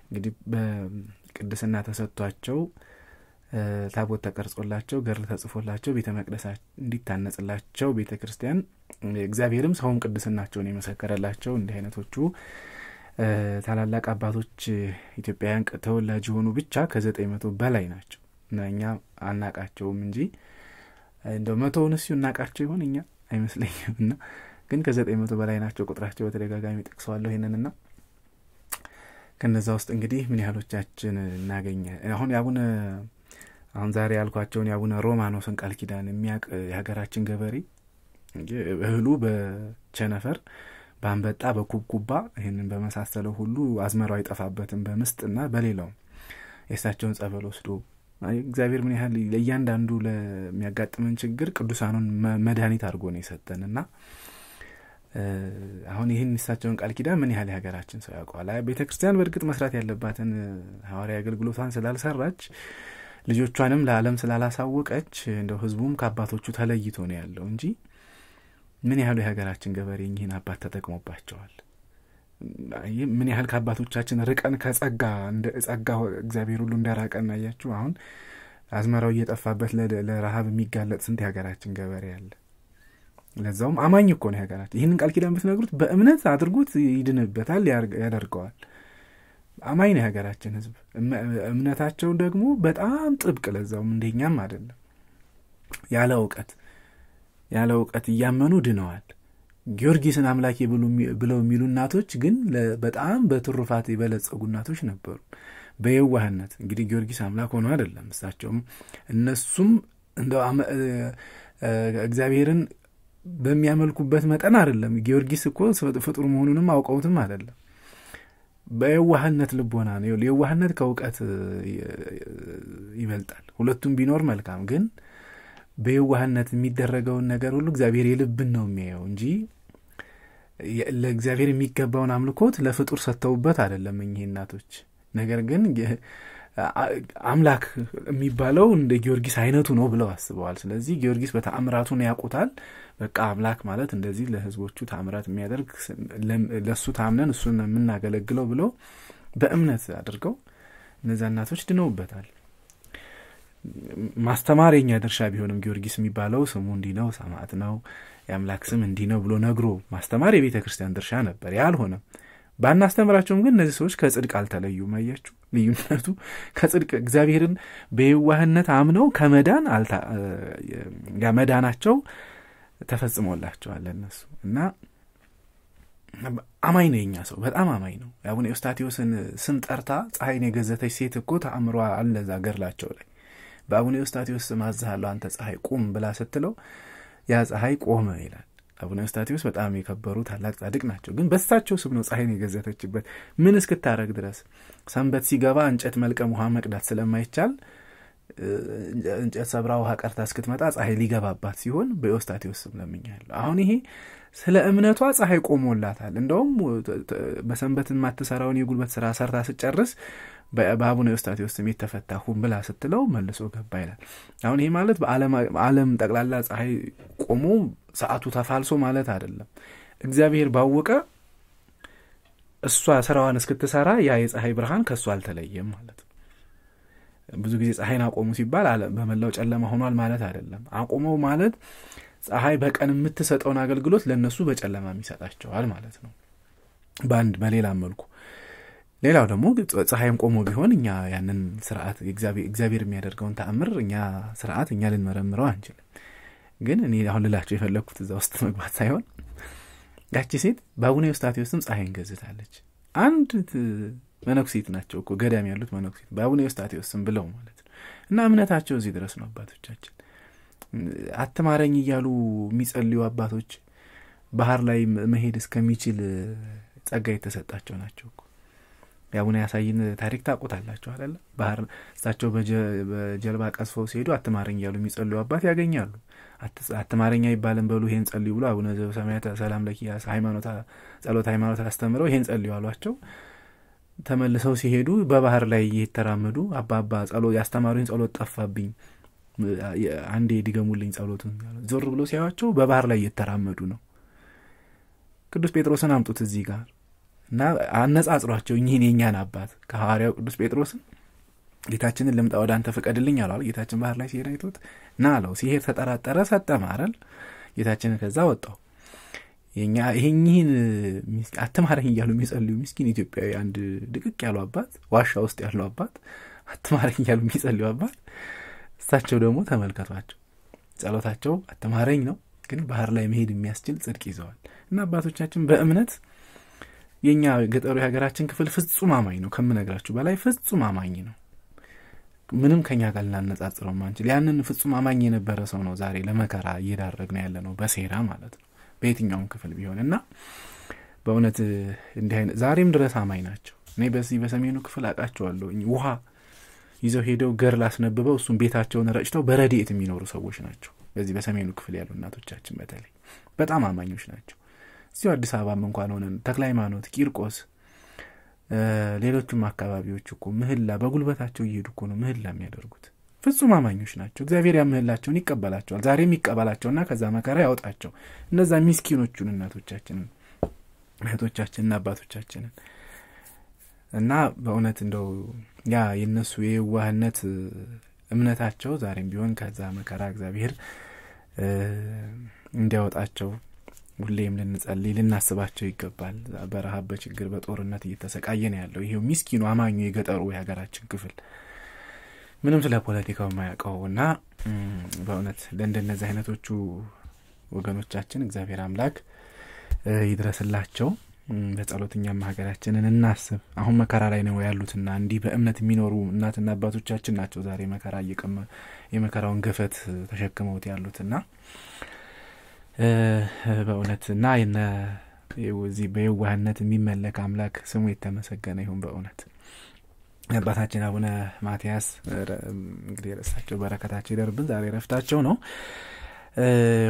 እንግዲህ በቅድስና ተሰጥቷቸው ታቦት ተቀርጾላቸው ገር ተጽፎላቸው ቤተ መቅደስ እንዲታነጽላቸው ቤተ ክርስቲያን እግዚአብሔርም ሰውም ቅድስናቸውን የመሰከረላቸው እንዲህ አይነቶቹ ታላላቅ አባቶች ኢትዮጵያውያን ተወላጅ የሆኑ ብቻ ከዘጠኝ መቶ በላይ ናቸው እና እኛ አናቃቸውም እንጂ እንደ መቶውን እሱ እናቃቸው ይሆን እኛ አይመስለኝም እና ግን ከዘጠኝ መቶ በላይ ናቸው ቁጥራቸው በተደጋጋሚ ጠቅሰዋለሁ ና ከነዛ ውስጥ እንግዲህ ምን ያህሎቻችን እናገኘ አሁን የአቡነ አሁን ዛሬ ያልኳቸውን የአቡነ ሮማኖስን ቃል ኪዳን የሚያውቅ የሀገራችን ገበሬ እህሉ በቸነፈር በአንበጣ በኩብኩባ ይህንን በመሳሰለው ሁሉ አዝመራው አይጠፋበትም ና በሌላው የእሳቸውን ጸበል ወስዶ እግዚአብሔር ምን ያህል ለእያንዳንዱ ለሚያጋጥመን ችግር ቅዱሳኑን መድኃኒት አድርጎ ነው የሰጠን ና አሁን ይህን እሳቸውን ቃል ኪዳን ምን ያህል የሀገራችን ሰው ያውቀዋል? ቤተ ክርስቲያን በእርግጥ መስራት ያለባትን ሐዋርያዊ አገልግሎቷን ስላልሰራች ልጆቿንም ለዓለም ስላላሳወቀች እንደው ህዝቡም ከአባቶቹ ተለይቶ ነው ያለው እንጂ ምን ያህሉ የሀገራችን ገበሬ እኚህን አባት ተጠቅሞባቸዋል? ምን ያህል ከአባቶቻችን ርቀን ከጸጋ ጸጋ እግዚአብሔር ሁሉ እንደራቀን አያችሁ። አሁን አዝመራው እየጠፋበት ለረሃብ የሚጋለጥ ስንት የሀገራችን ገበሬ አለ። ለዛውም አማኝ እኮ ነው የሀገራችን። ይህንን ቃል ኪዳን ብትነግሩት በእምነት አድርጉት ይድንበታል፣ ያደርገዋል። አማኝ ነው የሀገራችን ህዝብ እምነታቸው ደግሞ በጣም ጥብቅ፣ ለዛውም እንደኛም አይደለም ያለ እውቀት ያለ እውቀት እያመኑ ድነዋል። ጊዮርጊስን አምላኪ ብለው የሚሉ እናቶች ግን በጣም በትሩፋት የበለጸጉ እናቶች ነበሩ። በየዋህነት እንግዲህ ጊዮርጊስ አምላክ ሆኖ አይደለም እሳቸውም እነሱም እንደ እግዚአብሔርን በሚያመልኩበት መጠን አይደለም። ጊዮርጊስ እኮ ፍጡር መሆኑንም አውቀውትም አይደለም። በየዋህነት ልቦና ነው። የዋህነት ከእውቀት ይበልጣል። ሁለቱም ቢኖር መልካም ግን በየዋህነት የሚደረገውን ነገር ሁሉ እግዚአብሔር የልብን ነው የሚያየው እንጂ ለእግዚአብሔር የሚገባውን አምልኮት ለፍጡር ሰጥተውበት አይደለም እኚህ እናቶች። ነገር ግን አምላክ የሚባለው እንደ ጊዮርጊስ አይነቱ ነው ብለው አስበዋል። ስለዚህ ጊዮርጊስ በተአምራቱን ያውቁታል። በቃ አምላክ ማለት እንደዚህ ለህዝቦቹ ተአምራት የሚያደርግ ለእሱ ታምነን እሱን የምናገለግለው ብለው በእምነት አድርገው እነዚ እናቶች ድነውበታል። ማስተማር የኛ ድርሻ ቢሆንም ጊዮርጊስ የሚባለው ስሙ እንዲህ ነው፣ ሰማዕት ነው፣ የአምላክ ስም እንዲህ ነው ብሎ ነግሮ ማስተማር የቤተ ክርስቲያን ድርሻ ነበር። ያልሆነ አልሆነም። ባናስተምራቸውም ግን እነዚህ ሰዎች ከጽድቅ አልተለዩም። አያችሁ ልዩነቱ ከጽድቅ እግዚአብሔርን በየዋህነት አምነው ከመዳን መዳናቸው ተፈጽሞላቸዋል እነሱ እና አማኝ ነው የኛ ሰው በጣም አማኝ ነው። የአቡነ ኤውስታቴዎስን ስም ጠርታ ፀሐይን የገዘተች ሴት እኮ ተአምሯ አለ እዛ ላይ በአቡነ ዮስታቴዎስ ስም አዝሃለሁ አንተ ፀሐይ ቁም ብላ ስትለው ያ ፀሐይ ቆመ ይላል። አቡነ ዮስታቴዎስ በጣም የከበሩ ታላቅ ጻድቅ ናቸው። ግን በሳቸው ስም ነው ፀሐይን የገዘተችበት። ምን እስክታረግ ድረስ ሰንበት ሲገባ እንጨት መልቀም ውሃ መቅዳት ስለማይቻል እንጨት ሰብራ ውሃ ቀርታ እስክትመጣ ፀሐይ ሊገባባት ሲሆን በዮስታቴዎስ ስም ለምኛለሁ። አሁን ይሄ ስለ እምነቷ ፀሐይ ቆሞላታል። እንደውም በሰንበት የማትሰራውን የጉልበት ስራ ሰርታ ስጨርስ በአቡነ ዮስታቴዎስ ስሜት ሁን ብላ ስትለው መልሶ ገባ ይላል። አሁን ይህ ማለት በአለም ጠቅላላ ፀሐይ ቆሞ ሰዓቱ ተፋልሶ ማለት አይደለም። እግዚአብሔር ባወቀ እሷ ስራዋን እስክትሰራ ያ የፀሐይ ብርሃን ከእሱ አልተለየም ማለት ብዙ ጊዜ ፀሐይን አቆሙ ሲባል በመላው ጨለማ ሆኗል ማለት አይደለም። አቆመው ማለት ፀሐይ በቀን የምትሰጠውን አገልግሎት ለእነሱ በጨለማ ይሰጣቸዋል ማለት ነው። በአንድ በሌላ መልኩ ሌላው ደግሞ ፀሐይም ቆሞ ቢሆን እኛ ያንን ስርዓት እግዚአብሔር የሚያደርገውን ተአምር እኛ ስርዓት እኛ ልንመረምረው አንችልም ግን እኔ አሁን ልላቸው የፈለግኩት እዛ ውስጥ መግባት ሳይሆን ያቺ ሴት በአቡነ ዮስታቴዎስ ፀሐይን ገዝታለች አንድ መነኩሴት ናቸው እኮ ገዳም ያሉት መነኩሴት በአቡነ ዮስታቴዎስ ብለው ማለት ነው እና እምነታቸው እዚህ ድረስ ነው አባቶቻችን አትማረኝ እያሉ የሚጸልዩ አባቶች ባህር ላይ መሄድ እስከሚችል ጸጋ የተሰጣቸው ናቸው እኮ የአቡነ ያሳይን ታሪክ ታውቁታላችሁ አለ ባህር እሳቸው በጀልባ ቀስፈው ሲሄዱ አትማረኝ እያሉ የሚጸልዩ አባት ያገኛሉ። አትማረኛ ይባለን በሉ ይሄን ጸልዩ ብሎ አቡነ ዘበሰማያት ሰላም ለኪ ሃይማኖት ጸሎት ሃይማኖት አስተምረው ይሄን ጸልዩ አሏቸው። ተመልሰው ሲሄዱ በባህር ላይ እየተራመዱ አባባ ጸሎ ያስተማሩኝ ጸሎት ጠፋብኝ፣ አንዴ ድገሙልኝ ጸሎቱን። ዞር ብሎ ሲያዩቸው በባህር ላይ እየተራመዱ ነው። ቅዱስ ጴጥሮስን አምጡት እዚህ ጋር እና አነጻጽሯቸው እኚህን የእኛን አባት ከሐዋርያው ቅዱስ ጴጥሮስን ጌታችንን ልምጣ ወደ አንተ ፍቀድልኝ አለዋል። ጌታችን ባህር ላይ ሲሄድ አይቶት ና አለው። ሲሄድ ተጠራጠረ፣ ሰጠመ አይደል? ጌታችንን ከዛ ወጣው። ይህኝህን አትማረኝ እያሉ የሚጸልዩ ምስኪን ኢትዮጵያዊ አንድ ድቅቅ ያሉ አባት፣ ዋሻ ውስጥ ያሉ አባት፣ አትማረኝ እያሉ የሚጸልዩ አባት፣ እሳቸው ደግሞ ተመልከቷቸው። ጸሎታቸው አትማረኝ ነው፣ ግን ባህር ላይ መሄድ የሚያስችል ጽድቅ ይዘዋል እና አባቶቻችን በእምነት የእኛ ገጠሩ የሀገራችን ክፍል ፍጹም አማኝ ነው ከምነግራችሁ በላይ ፍጹም አማኝ ነው ምንም ከኛ ጋር ልናነጻጽረው ማንችል ያንን ፍጹም አማኝ የነበረ ሰው ነው ዛሬ ለመከራ እየዳረግ ነው ያለ ነው በሴራ ማለት ነው በየትኛውም ክፍል ቢሆን እና በእውነት እንዲህ አይነት ዛሬም ድረስ አማኝ ናቸው እኔ በዚህ በሰሜኑ ክፍል አውቃቸዋለሁ ውሃ ይዘው ሄደው ገር ላስነብበው እሱም ቤታቸውን ረጭተው በረድኤት የሚኖሩ ሰዎች ናቸው በዚህ በሰሜኑ ክፍል ያሉ እናቶቻችን በተለይ በጣም አማኞች ናቸው እዚሁ አዲስ አበባም እንኳን ሆነን ተክለ ሃይማኖት፣ ቂርቆስ፣ ሌሎቹም አካባቢዎች እኮ ምህላ በጉልበታቸው እየሄዱ እኮ ነው ምህላ የሚያደርጉት። ፍጹም አማኞች ናቸው። እግዚአብሔር ያ ምህላቸውን ይቀበላቸዋል። ዛሬም ይቀበላቸውና ከዛ መከራ ያወጣቸው እነዛ ሚስኪኖቹን እናቶቻችንን እህቶቻችንና አባቶቻችንን እና በእውነት እንደው ያ የነሱ የዋህነት እምነታቸው ዛሬም ቢሆን ከዛ መከራ እግዚአብሔር እንዲያወጣቸው ሁሌም ልንጸልይ ልናስባቸው ይገባል። በረሃብ በችግር በጦርነት እየተሰቃየ ነው ያለው ይሄው ሚስኪኑ አማኙ የገጠሩ የሀገራችን ክፍል ምንም ስለ ፖለቲካው የማያውቀው እና በእውነት ለእንደነዚህ አይነቶቹ ወገኖቻችን እግዚአብሔር አምላክ ይድረስላቸው። በጸሎትኛም ሀገራችንን እናስብ። አሁን መከራ ላይ ነው ያሉትና እንዲህ በእምነት የሚኖሩ እናትና አባቶቻችን ናቸው ዛሬ መከራ የመከራውን ገፈት ተሸክመውት ያሉትና በእውነት እና ይነ እዚህ በየዋህነት የሚመለክ አምላክ ስሙ የተመሰገነ ይሁን። በእውነት አባታችን አቡነ ማቲያስ እንግዲህ ርዕሳቸው በረከታቸው ይደርብን። ዛሬ ረፍታቸው ነው።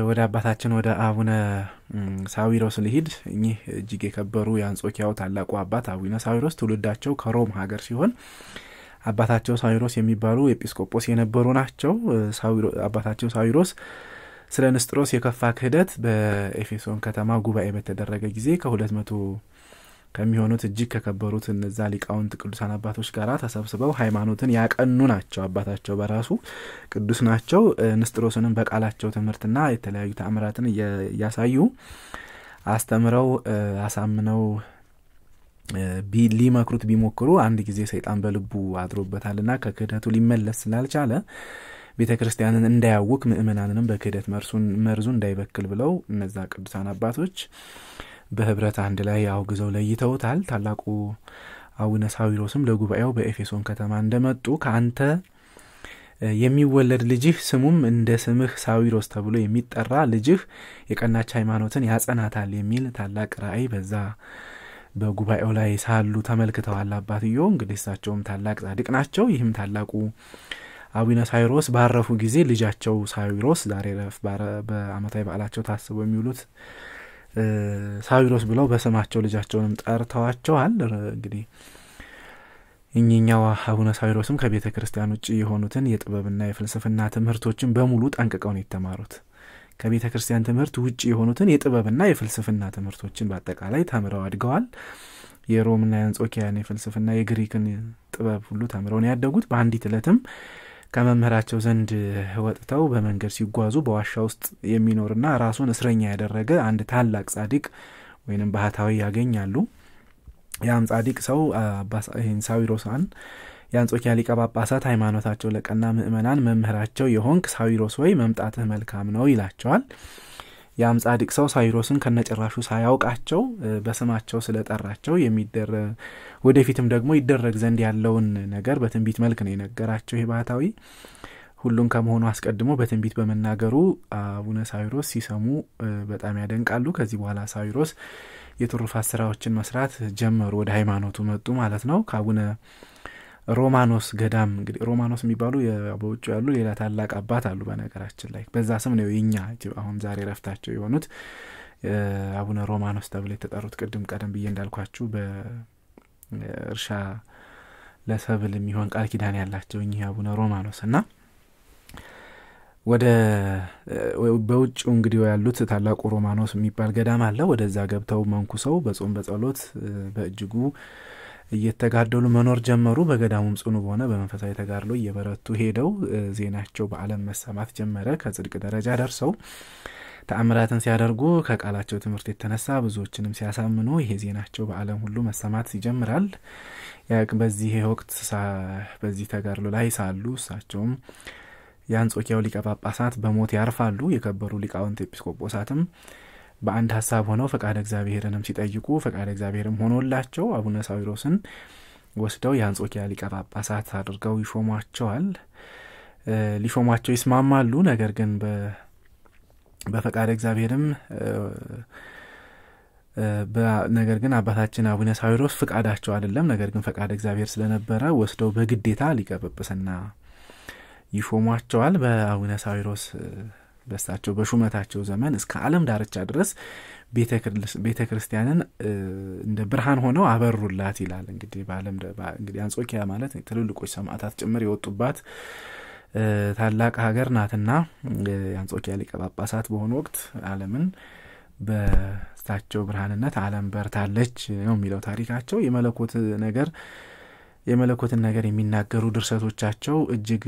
ወደ አባታችን ወደ አቡነ ሳዊሮስ ልሂድ። እኚህ እጅግ የከበሩ የአንጾኪያው ታላቁ አባት አቡነ ሳዊሮስ ትውልዳቸው ከሮም ሀገር ሲሆን አባታቸው ሳዊሮስ የሚባሉ ኤጲስቆጶስ የነበሩ ናቸው። አባታቸው ሳዊሮስ ስለ ንስጥሮስ የከፋ ክህደት በኤፌሶን ከተማ ጉባኤ በተደረገ ጊዜ ከሁለት መቶ ከሚሆኑት እጅግ ከከበሩት እነዛ ሊቃውንት ቅዱሳን አባቶች ጋር ተሰብስበው ሃይማኖትን ያቀኑ ናቸው አባታቸው በራሱ ቅዱስ ናቸው ንስጥሮስንም በቃላቸው ትምህርትና የተለያዩ ተአምራትን እያሳዩ አስተምረው አሳምነው ሊመክሩት ቢሞክሩ አንድ ጊዜ ሰይጣን በልቡ አድሮበታልና ከክህደቱ ሊመለስ ስላልቻለ ቤተ ክርስቲያንን እንዳያውቅ ምእመናንንም በክህደት መርዙ እንዳይበክል ብለው እነዛ ቅዱሳን አባቶች በህብረት አንድ ላይ አውግዘው ለይተውታል። ታላቁ አቡነ ሳዊሮስም ለጉባኤው በኤፌሶን ከተማ እንደመጡ ከአንተ የሚወለድ ልጅህ ስሙም እንደ ስምህ ሳዊሮስ ተብሎ የሚጠራ ልጅህ የቀናች ሃይማኖትን ያጸናታል የሚል ታላቅ ራእይ በዛ በጉባኤው ላይ ሳሉ ተመልክተዋል። አባትዮ እንግዲህ እሳቸውም ታላቅ ጻድቅ ናቸው። ይህም ታላቁ አቡነ ሳይሮስ ባረፉ ጊዜ ልጃቸው ሳይሮስ ዛሬ ረፍ በአመታዊ በዓላቸው ታስበው የሚውሉት ሳዊሮስ ብለው በስማቸው ልጃቸውንም ጠርተዋቸዋል። እንግዲህ እኚኛው አቡነ ሳዊሮስም ከቤተ ክርስቲያን ውጭ የሆኑትን የጥበብና የፍልስፍና ትምህርቶችን በሙሉ ጠንቅቀው ነው የተማሩት። ከቤተ ክርስቲያን ትምህርት ውጭ የሆኑትን የጥበብና የፍልስፍና ትምህርቶችን በአጠቃላይ ተምረው አድገዋል። የሮምና የአንጾኪያን የፍልስፍና የግሪክን ጥበብ ሁሉ ተምረው ነው ያደጉት። በአንዲት ዕለትም ከመምህራቸው ዘንድ ወጥተው በመንገድ ሲጓዙ በዋሻ ውስጥ የሚኖርና ራሱን እስረኛ ያደረገ አንድ ታላቅ ጻዲቅ ወይንም ባህታዊ ያገኛሉ ያም ጻዲቅ ሰው ይህን ሳዊሮሳን የአንጾኪያ ሊቀ ጳጳሳት ሃይማኖታቸው ለቀና ምእመናን መምህራቸው የሆንክ ሳዊሮስ ወይ መምጣትህ መልካም ነው ይላቸዋል ያም ጻድቅ ሰው ሳይሮስን ከነጭራሹ ሳያውቃቸው በስማቸው ስለጠራቸው የሚደረግ ወደፊትም ደግሞ ይደረግ ዘንድ ያለውን ነገር በትንቢት መልክ ነው የነገራቸው ይህ ባህታዊ ሁሉን ከመሆኑ አስቀድሞ በትንቢት በመናገሩ አቡነ ሳዊሮስ ሲሰሙ በጣም ያደንቃሉ ከዚህ በኋላ ሳዊሮስ የትሩፋት ስራዎችን መስራት ጀመሩ ወደ ሃይማኖቱ መጡ ማለት ነው ከአቡነ ሮማኖስ ገዳም እንግዲህ ሮማኖስ የሚባሉ በውጭ ያሉ ሌላ ታላቅ አባት አሉ። በነገራችን ላይ በዛ ስም ነው የኛ አሁን ዛሬ ረፍታቸው የሆኑት አቡነ ሮማኖስ ተብሎ የተጠሩት ቅድም ቀደም ብዬ እንዳልኳችሁ በእርሻ ለሰብል የሚሆን ቃል ኪዳን ያላቸው እኚህ አቡነ ሮማኖስ እና ወደ በውጭ እንግዲህ ያሉት ታላቁ ሮማኖስ የሚባል ገዳም አለ። ወደዛ ገብተው መንኩሰው በጾም በጸሎት በእጅጉ እየተጋደሉ መኖር ጀመሩ። በገዳሙም ጽኑ በሆነ በመንፈሳዊ ተጋድሎ እየበረቱ ሄደው ዜናቸው በዓለም መሰማት ጀመረ። ከጽድቅ ደረጃ ደርሰው ተአምራትን ሲያደርጉ ከቃላቸው ትምህርት የተነሳ ብዙዎችንም ሲያሳምኑ ይሄ ዜናቸው በዓለም ሁሉ መሰማት ይጀምራል። በዚህ ወቅት በዚህ ተጋድሎ ላይ ሳሉ እሳቸውም የአንጾኪያው ሊቀ ጳጳሳት በሞት ያርፋሉ። የከበሩ ሊቃውንት ኤጲስቆጶሳትም በአንድ ሀሳብ ሆነው ፈቃደ እግዚአብሔርንም ሲጠይቁ ፈቃደ እግዚአብሔርም ሆኖላቸው አቡነ ሳዊሮስን ወስደው የአንጾኪያ ሊቀ ጳጳሳት አድርገው ይሾሟቸዋል። ሊሾሟቸው ይስማማሉ። ነገር ግን በፈቃደ እግዚአብሔርም ነገር ግን አባታችን አቡነ ሳዊሮስ ፍቃዳቸው አይደለም። ነገር ግን ፈቃደ እግዚአብሔር ስለነበረ ወስደው በግዴታ ሊቀ ጵጵስና ይሾሟቸዋል። በአቡነ ሳዊሮስ በሳቸው በሹመታቸው ዘመን እስከ ዓለም ዳርቻ ድረስ ቤተ ክርስቲያንን እንደ ብርሃን ሆነው አበሩላት ይላል። እንግዲህ እንግዲህ አንጾኪያ ማለት ትልልቆች ሰማዕታት ጭምር የወጡባት ታላቅ ሀገር ናትና የአንጾኪያ ሊቀ ጳጳሳት በሆኑ ወቅት አለምን በሳቸው ብርሃንነት አለም በርታለች ነው የሚለው ታሪካቸው። የመለኮት ነገር የመለኮትን ነገር የሚናገሩ ድርሰቶቻቸው እጅግ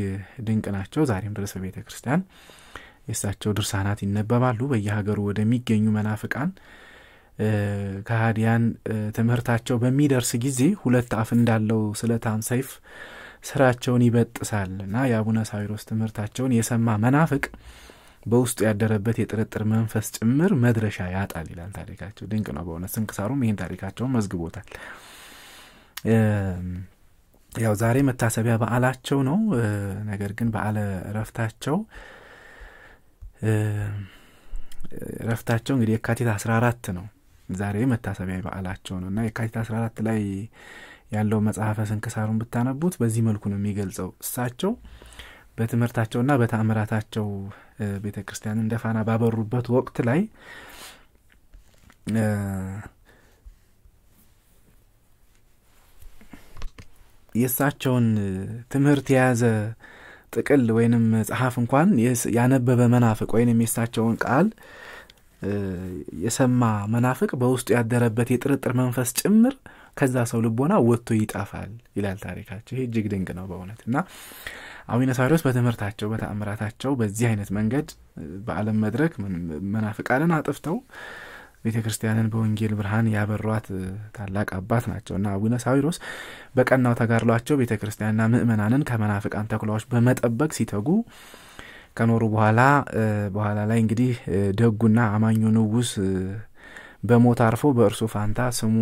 ድንቅ ናቸው። ዛሬም ድረስ በቤተ ክርስቲያን የእሳቸው ድርሳናት ይነበባሉ። በየሀገሩ ወደሚገኙ መናፍቃን ከሃዲያን ትምህርታቸው በሚደርስ ጊዜ ሁለት አፍ እንዳለው ስለታም ሰይፍ ስራቸውን ይበጥሳል እና የአቡነ ሳዊሮስ ትምህርታቸውን የሰማ መናፍቅ በውስጡ ያደረበት የጥርጥር መንፈስ ጭምር መድረሻ ያጣል ይላል ታሪካቸው። ድንቅ ነው በሆነ ስንክሳሩም ይህን ታሪካቸውን መዝግቦታል። ያው ዛሬ መታሰቢያ በዓላቸው ነው። ነገር ግን በአለ እረፍታቸው ረፍታቸው እንግዲህ የካቲት 14 ነው። ዛሬ መታሰቢያ በዓላቸው ነው እና የካቲት 14 ላይ ያለው መጽሐፈ ስንክሳሩን ብታነቡት በዚህ መልኩ ነው የሚገልጸው። እሳቸው በትምህርታቸውና በተአምራታቸው ቤተ ክርስቲያን እንደ ፋና ባበሩበት ወቅት ላይ የእሳቸውን ትምህርት የያዘ ጥቅል ወይንም መጽሐፍ እንኳን ያነበበ መናፍቅ ወይንም የሳቸውን ቃል የሰማ መናፍቅ በውስጡ ያደረበት የጥርጥር መንፈስ ጭምር ከዛ ሰው ልቦና ወጥቶ ይጠፋል ይላል ታሪካቸው ይሄ እጅግ ድንቅ ነው በእውነት እና አቡነ ሳዊሮስ በትምህርታቸው በተአምራታቸው በዚህ አይነት መንገድ በአለም መድረክ መናፍቃንን አጥፍተው ቤተ ክርስቲያንን በወንጌል ብርሃን ያበሯት ታላቅ አባት ናቸው እና አቡነ ሳዊሮስ በቀናው ተጋድሏቸው ቤተ ክርስቲያንና ምእመናንን ከመናፍቃን ተኩላዎች በመጠበቅ ሲተጉ ከኖሩ በኋላ በኋላ ላይ እንግዲህ ደጉና አማኙ ንጉስ በሞት አርፎ በእርሱ ፋንታ ስሙ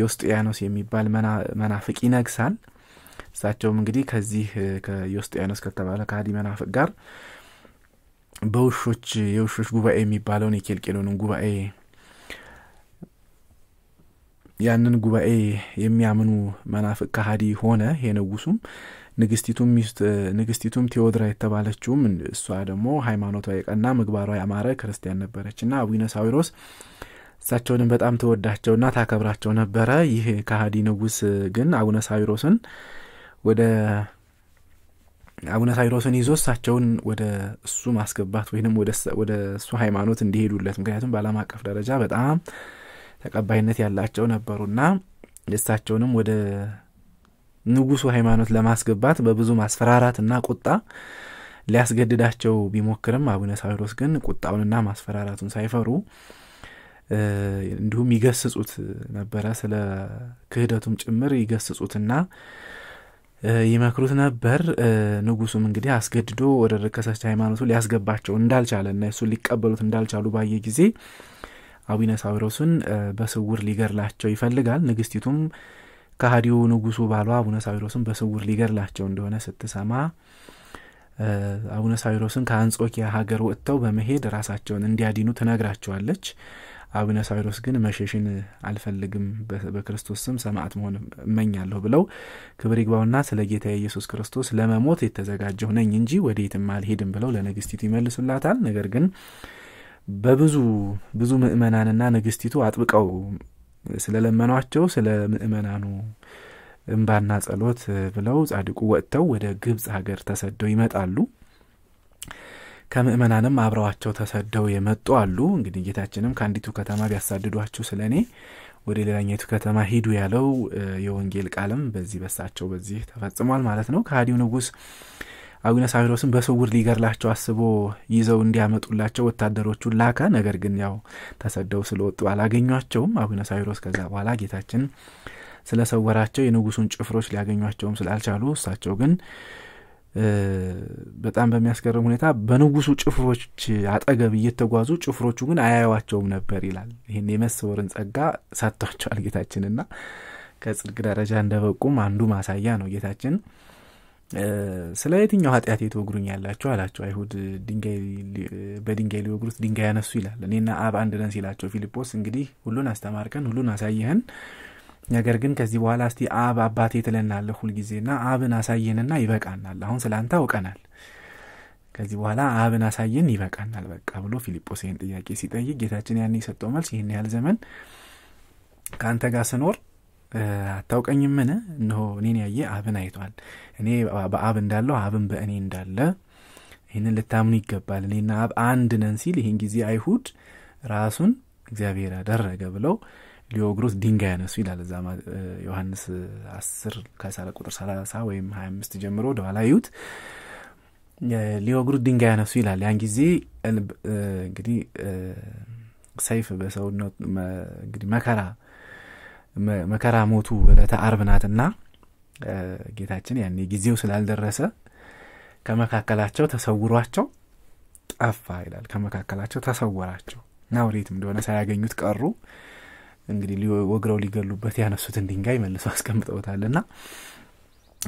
ዮስጢያኖስ የሚባል መናፍቅ ይነግሳል። እሳቸውም እንግዲህ ከዚህ ከዮስጢያኖስ ከተባለ ከሃዲ መናፍቅ ጋር በውሾች የውሾች ጉባኤ የሚባለውን የኬልቄሎንን ጉባኤ ያንን ጉባኤ የሚያምኑ መናፍቅ ካሃዲ ሆነ የንጉሱም ንግስቲቱም ሚስት ንግስቲቱም ቴዎድራ የተባለችውም እሷ ደግሞ ሃይማኖቷ የቀና ምግባሯ ያማረ ክርስቲያን ነበረች ና አቡነ ሳዊሮስ እሳቸውንም በጣም ና ታከብራቸው ነበረ ይህ ከሃዲ ንጉስ ግን አቡነ ሳዊሮስን ወደ አቡነ ሳዊሮስን ይዞ እሳቸውን ወደ እሱ ማስገባት ወይንም ወደ እሱ ሃይማኖት እንዲሄዱለት ምክንያቱም በአለም አቀፍ ደረጃ በጣም ተቀባይነት ያላቸው ነበሩና እሳቸውንም ወደ ንጉሱ ሃይማኖት ለማስገባት በብዙ ማስፈራራትና ቁጣ ሊያስገድዳቸው ቢሞክርም አቡነ ሳዊሮስ ግን ቁጣውንና ማስፈራራቱን ሳይፈሩ እንዲሁም ይገስጹት ነበረ ስለ ክህደቱም ጭምር ይገስጹትና ይመክሩት ነበር ንጉሱም እንግዲህ አስገድዶ ወደ ርከሰች ሃይማኖቱ ሊያስገባቸው እንዳልቻለ እና እሱን ሊቀበሉት እንዳልቻሉ ባየ ጊዜ አቡነሳዊሮስን በስውር ሊገድላቸው ይፈልጋል። ንግስቲቱም ከሃዲው ንጉሱ ባሏ አቡነሳዊሮስን በስውር ሊገድላቸው እንደሆነ ስትሰማ አቡነሳዊሮስን ከአንጾኪያ ሀገር ወጥተው በመሄድ ራሳቸውን እንዲያዲኑ ትነግራቸዋለች። አቡነሳዊሮስ ግን መሸሽን አልፈልግም፣ በክርስቶስ ስም ሰማዕት መሆን እመኛለሁ ብለው ክብር ይግባውና ስለ ጌታ የኢየሱስ ክርስቶስ ለመሞት የተዘጋጀሁ ነኝ እንጂ የትም አልሄድም ብለው ለንግስቲቱ ይመልሱላታል። ነገር ግን በብዙ ብዙ ምእመናንና ንግስቲቱ አጥብቀው ስለለመኗቸው ስለ ምእመናኑ እምባና ጸሎት ብለው ጻድቁ ወጥተው ወደ ግብፅ ሀገር ተሰደው ይመጣሉ ከምእመናንም አብረዋቸው ተሰደው የመጡ አሉ እንግዲህ ጌታችንም ከአንዲቱ ከተማ ቢያሳድዷችሁ ስለ እኔ ወደ ሌላኛቱ ከተማ ሂዱ ያለው የወንጌል ቃልም በዚህ በሳቸው በዚህ ተፈጽሟል ማለት ነው ከሀዲው ንጉስ አዊነሳዊሮስን በስውር ሊገድላቸው አስቦ ይዘው እንዲያመጡላቸው ወታደሮቹን ላከ። ነገር ግን ያው ተሰደው ስለወጡ አላገኟቸውም። አዊነሳዊሮስ ከዛ በኋላ ጌታችን ስለሰወራቸው የንጉሱን ጭፍሮች ሊያገኟቸውም ስላልቻሉ እሳቸው ግን በጣም በሚያስገርም ሁኔታ በንጉሱ ጭፍሮች አጠገብ እየተጓዙ ጭፍሮቹ ግን አያዩዋቸውም ነበር ይላል። ይህን የመሰወርን ጸጋ ሰጥቷቸዋል ጌታችንና ከጽድቅ ደረጃ እንደበቁም አንዱ ማሳያ ነው ጌታችን ስለ የትኛው ኃጢአት የተወግሩኝ ያላቸው አላቸው አይሁድ በድንጋይ ሊወግሩት ድንጋይ ያነሱ ይላል እኔና አብ አንድ ነን ሲላቸው ፊልጶስ እንግዲህ ሁሉን አስተማርከን ሁሉን አሳየህን ነገር ግን ከዚህ በኋላ እስቲ አብ አባቴ ትለናለህ ሁልጊዜና አብን አሳየንና ይበቃናል አሁን ስለ አንተ አውቀናል ከዚህ በኋላ አብን አሳየን ይበቃናል በቃ ብሎ ፊልጶስ ይህን ጥያቄ ሲጠይቅ ጌታችን ያን የሰጠው መልስ ይህን ያህል ዘመን ከአንተ ጋር ስኖር አታውቀኝምን እንሆ እኔን ያየ አብን አይቷል እኔ በአብ እንዳለው አብን በእኔ እንዳለ ይህንን ልታምኑ ይገባል እኔና አብ አንድ ነን ሲል ይህን ጊዜ አይሁድ ራሱን እግዚአብሔር ያደረገ ብለው ሊወግሩት ድንጋይ ያነሱ ይላል እዛ ዮሐንስ ስ ከሳለ ቁጥር ሰላሳ ወይም ሀያ አምስት ጀምሮ ወደኋላ ይሁት ሊወግሩት ድንጋይ ያነሱ ይላል ያን ጊዜ እንግዲህ ሰይፍ በሰውነት እንግዲህ መከራ መከራ ሞቱ ለተ አርብናትና ጌታችን ያኔ ጊዜው ስላልደረሰ ከመካከላቸው ተሰውሯቸው ጠፋ ይላል ከመካከላቸው ተሰወራቸው እና ወዴትም እንደሆነ ሳያገኙት ቀሩ እንግዲህ ወግረው ሊገሉበት ያነሱትን ድንጋይ መልሶ አስቀምጠውታል ና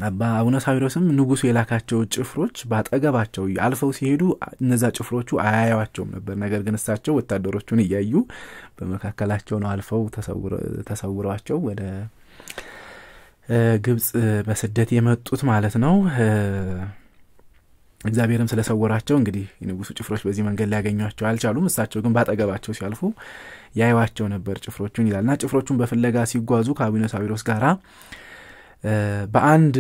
አባ አቡነ ሳዊሮስም ንጉሱ የላካቸው ጭፍሮች በአጠገባቸው አልፈው ሲሄዱ እነዛ ጭፍሮቹ አያያቸውም ነበር። ነገር ግን እሳቸው ወታደሮቹን እያዩ በመካከላቸው ነው አልፈው ተሰውሯቸው ወደ ግብፅ በስደት የመጡት ማለት ነው እግዚአብሔርም ስለሰወራቸው እንግዲህ የንጉሱ ጭፍሮች በዚህ መንገድ ሊያገኟቸው አልቻሉም እሳቸው ግን ባጠገባቸው ሲያልፉ ያይዋቸው ነበር ጭፍሮቹን ና ጭፍሮቹን በፍለጋ ሲጓዙ ከአቡነ ሳዊሮስ ጋራ በአንድ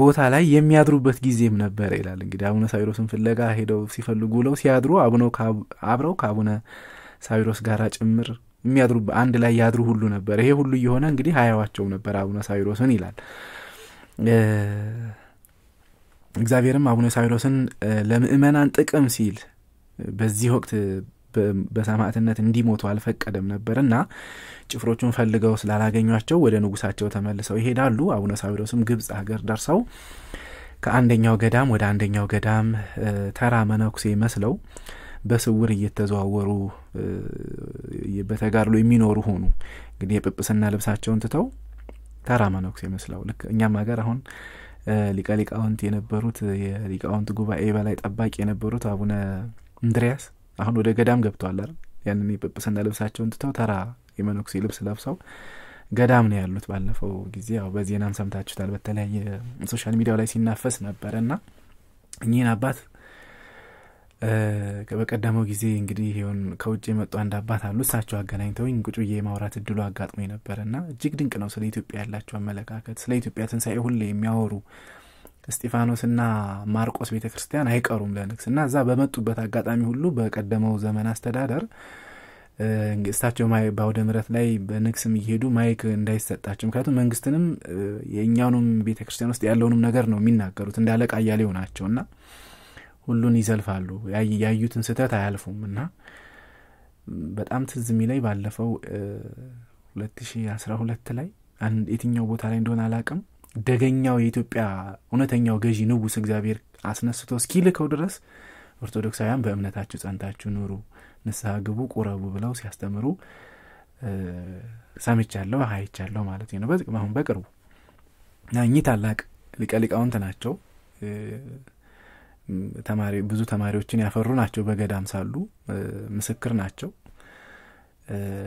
ቦታ ላይ የሚያድሩበት ጊዜም ነበረ ይላል እንግዲህ አቡነ ሳዊሮስን ፍለጋ ሄደው ሲፈልጉ ውለው ሲያድሩ አብረው ከአቡነ ሳዊሮስ ጋራ ጭምር የሚያድሩ አንድ ላይ ያድሩ ሁሉ ነበር ይሄ ሁሉ እየሆነ እንግዲህ ሀያዋቸው ነበር አቡነ ሳዊሮስን ይላል እግዚአብሔርም አቡነ ሳዊሮስን ለምእመናን ጥቅም ሲል በዚህ ወቅት በሰማዕትነት እንዲሞቱ አልፈቀደም ነበርና ጭፍሮቹን ፈልገው ስላላገኟቸው ወደ ንጉሳቸው ተመልሰው ይሄዳሉ አቡነ ሳዊሮስም ግብፅ ሀገር ደርሰው ከአንደኛው ገዳም ወደ አንደኛው ገዳም ተራ መነኩሴ መስለው በስውር እየተዘዋወሩ በተጋድሎ የሚኖሩ ሆኑ። እንግዲህ የጵጵስና ልብሳቸውን ትተው ተራ መነኩስ ይመስለው ልክ እኛም ሀገር አሁን ሊቀ ሊቃውንት የነበሩት የሊቃውንት ጉባኤ በላይ ጠባቂ የነበሩት አቡነ እንድሪያስ አሁን ወደ ገዳም ገብተዋል አይደል? ያንን የጵጵስና ልብሳቸውን ትተው ተራ የመነኩሴ ልብስ ለብሰው ገዳም ነው ያሉት። ባለፈው ጊዜ ያው በዜናም ሰምታችሁታል፣ በተለያየ ሶሻል ሚዲያው ላይ ሲናፈስ ነበረ እና እኚህን አባት በቀደመው ጊዜ እንግዲህ ሆን ከውጭ የመጡ አንድ አባት አሉ እሳቸው አገናኝተውኝ ቁጭ የማውራት እድሉ አጋጥሞ ነበር እና እጅግ ድንቅ ነው ስለ ኢትዮጵያ ያላቸው አመለካከት ስለ ኢትዮጵያ ትንሳኤ ሁሌ የሚያወሩ እስጢፋኖስና ማርቆስ ቤተ ክርስቲያን አይቀሩም ለንግስ እና እዛ በመጡበት አጋጣሚ ሁሉ በቀደመው ዘመን አስተዳደር እሳቸው በአውደ ምረት ላይ በንግስም እየሄዱ ማይክ እንዳይሰጣቸው ምክንያቱም መንግስትንም የእኛውንም ቤተ ክርስቲያን ውስጥ ያለውንም ነገር ነው የሚናገሩት እንዳለቃ እያሌው ናቸው እና ሁሉን ይዘልፋሉ፣ ያዩትን ስህተት አያልፉም እና በጣም ትዝ የሚለኝ ባለፈው 2012 ላይ የትኛው ቦታ ላይ እንደሆነ አላቅም ደገኛው የኢትዮጵያ እውነተኛው ገዢ ንጉስ እግዚአብሔር አስነስቶ እስኪልከው ድረስ ኦርቶዶክሳውያን በእምነታችሁ ጸንታችሁ ኑሩ፣ ንስሐ ግቡ፣ ቁረቡ ብለው ሲያስተምሩ ሰምቻለሁ፣ አይቻለሁ ማለት ነው። አሁን በቅርቡ እኚህ ታላቅ ሊቀሊቃውንት ናቸው። ብዙ ተማሪዎችን ያፈሩ ናቸው በገዳም ሳሉ ምስክር ናቸው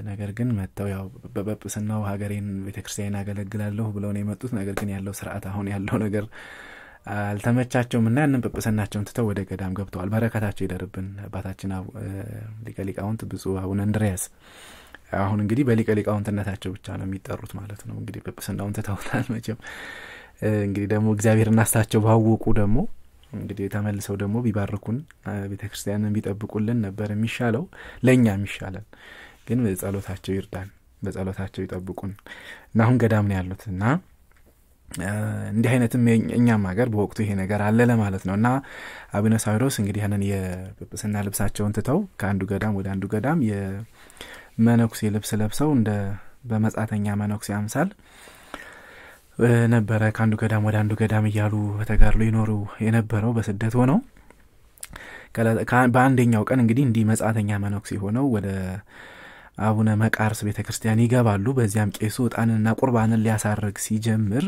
ነገር ግን መጥተው ያው በጵጵስናው ሀገሬን ቤተክርስቲያን አገለግላለሁ ብለውን የመጡት ነገር ግን ያለው ስርዓት አሁን ያለው ነገር አልተመቻቸውም እና ያንን ጵጵስናቸውን ትተው ወደ ገዳም ገብተዋል በረከታቸው ይደርብን አባታችን ሊቀሊቃውንት ብፁ አቡነ እንድሪያስ አሁን እንግዲህ በሊቀ ብቻ ነው የሚጠሩት ማለት ነው እንግዲህ ጵጵስናውን ትተውታል መቼም እንግዲህ ደግሞ እግዚአብሔር እናሳቸው ባወቁ ደግሞ እንግዲህ ተመልሰው ደግሞ ቢባርኩን ቤተ ክርስቲያንን ቢጠብቁልን ነበር የሚሻለው ለእኛ የሚሻለን ግን በጸሎታቸው ይርዳን፣ በጸሎታቸው ይጠብቁን እና አሁን ገዳም ነው ያሉት እና እንዲህ አይነትም እኛም ሀገር በወቅቱ ይሄ ነገር አለ ለማለት ነው እና አቡነ ሳዊሮስ እንግዲህ ያንን የጵጵስና ልብሳቸውን ትተው ከአንዱ ገዳም ወደ አንዱ ገዳም የመነኩሴ ልብስ ለብሰው እንደ በመጻተኛ መነኩሴ አምሳል ነበረ ከአንዱ ገዳም ወደ አንዱ ገዳም እያሉ በተጋድሎ ይኖሩ የነበረው በስደት ሆነው በአንደኛው ቀን እንግዲህ እንዲህ መጻተኛ መነኩሴ ሆነው ወደ አቡነ መቃርስ ቤተ ክርስቲያን ይገባሉ። በዚያም ቄሱ ዕጣንና ቁርባንን ሊያሳርግ ሲጀምር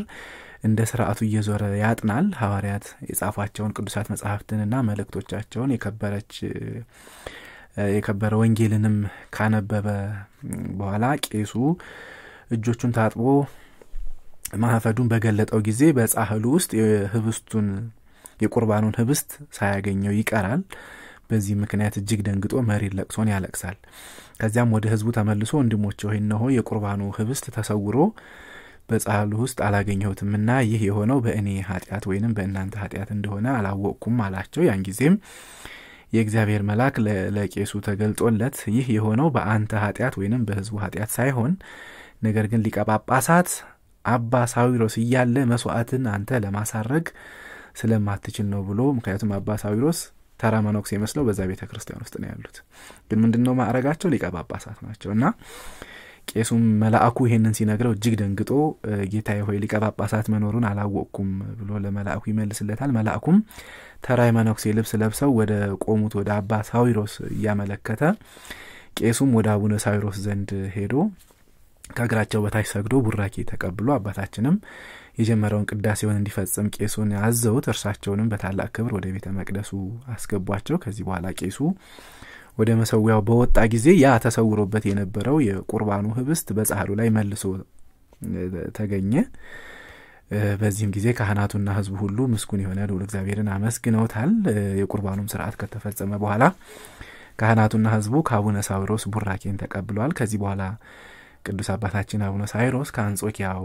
እንደ ስርዓቱ እየዞረ ያጥናል። ሐዋርያት የጻፏቸውን ቅዱሳት መጽሐፍትንና መልእክቶቻቸውን የከበረች የከበረ ወንጌልንም ካነበበ በኋላ ቄሱ እጆቹን ታጥቦ ማህፈዱን በገለጠው ጊዜ በጻህሉ ውስጥ የህብስቱን የቁርባኑን ህብስት ሳያገኘው ይቀራል በዚህ ምክንያት እጅግ ደንግጦ መሪ ለቅሶን ያለቅሳል ከዚያም ወደ ህዝቡ ተመልሶ ወንድሞች ሆይ እነሆ የቁርባኑ ህብስት ተሰውሮ በጻህሉ ውስጥ አላገኘሁትምና ይህ የሆነው በእኔ ኃጢአት ወይንም በእናንተ ኃጢአት እንደሆነ አላወቅኩም አላቸው ያን ጊዜም የእግዚአብሔር መልአክ ለቄሱ ተገልጦለት ይህ የሆነው በአንተ ኃጢአት ወይንም በህዝቡ ኃጢአት ሳይሆን ነገር ግን ሊቀጳጳሳት አባ ሳዊሮስ እያለ መስዋዕትን አንተ ለማሳረግ ስለማትችል ነው ብሎ ምክንያቱም አባ ሳዊሮስ ተራ መነኩሴ መስለው በዛ ቤተ ክርስቲያን ውስጥ ነው ያሉት። ግን ምንድን ነው ማዕረጋቸው? ሊቀ ጳጳሳት ናቸው እና ቄሱም መላአኩ ይሄንን ሲነግረው እጅግ ደንግጦ ጌታ ሆይ ሊቀ ጳጳሳት መኖሩን አላወቅኩም ብሎ ለመልአኩ ይመልስለታል። መላአኩም ተራ መነኩሴ ልብስ ለብሰው ወደ ቆሙት ወደ አባ ሳዊሮስ እያመለከተ ቄሱም ወደ አቡነ ሳዊሮስ ዘንድ ሄዶ ከእግራቸው በታች ሰግዶ ቡራኬ ተቀብሎ አባታችንም የጀመረውን ቅዳሴውን እንዲፈጽም ቄሱን አዘውት እርሳቸውንም በታላቅ ክብር ወደ ቤተ መቅደሱ አስገቧቸው። ከዚህ በኋላ ቄሱ ወደ መሰዊያው በወጣ ጊዜ ያ ተሰውሮበት የነበረው የቁርባኑ ህብስት በጻህሉ ላይ መልሶ ተገኘ። በዚህም ጊዜ ካህናቱና ህዝቡ ሁሉ ምስጉን የሆነ ልዑል እግዚአብሔርን አመስግነውታል። የቁርባኑም ስርዓት ከተፈጸመ በኋላ ካህናቱና ህዝቡ ከአቡነ ሳዊሮስ ቡራኬን ተቀብለዋል። ከዚህ በኋላ ቅዱስ አባታችን አቡነ ሳይሮስ ከአንጾኪያው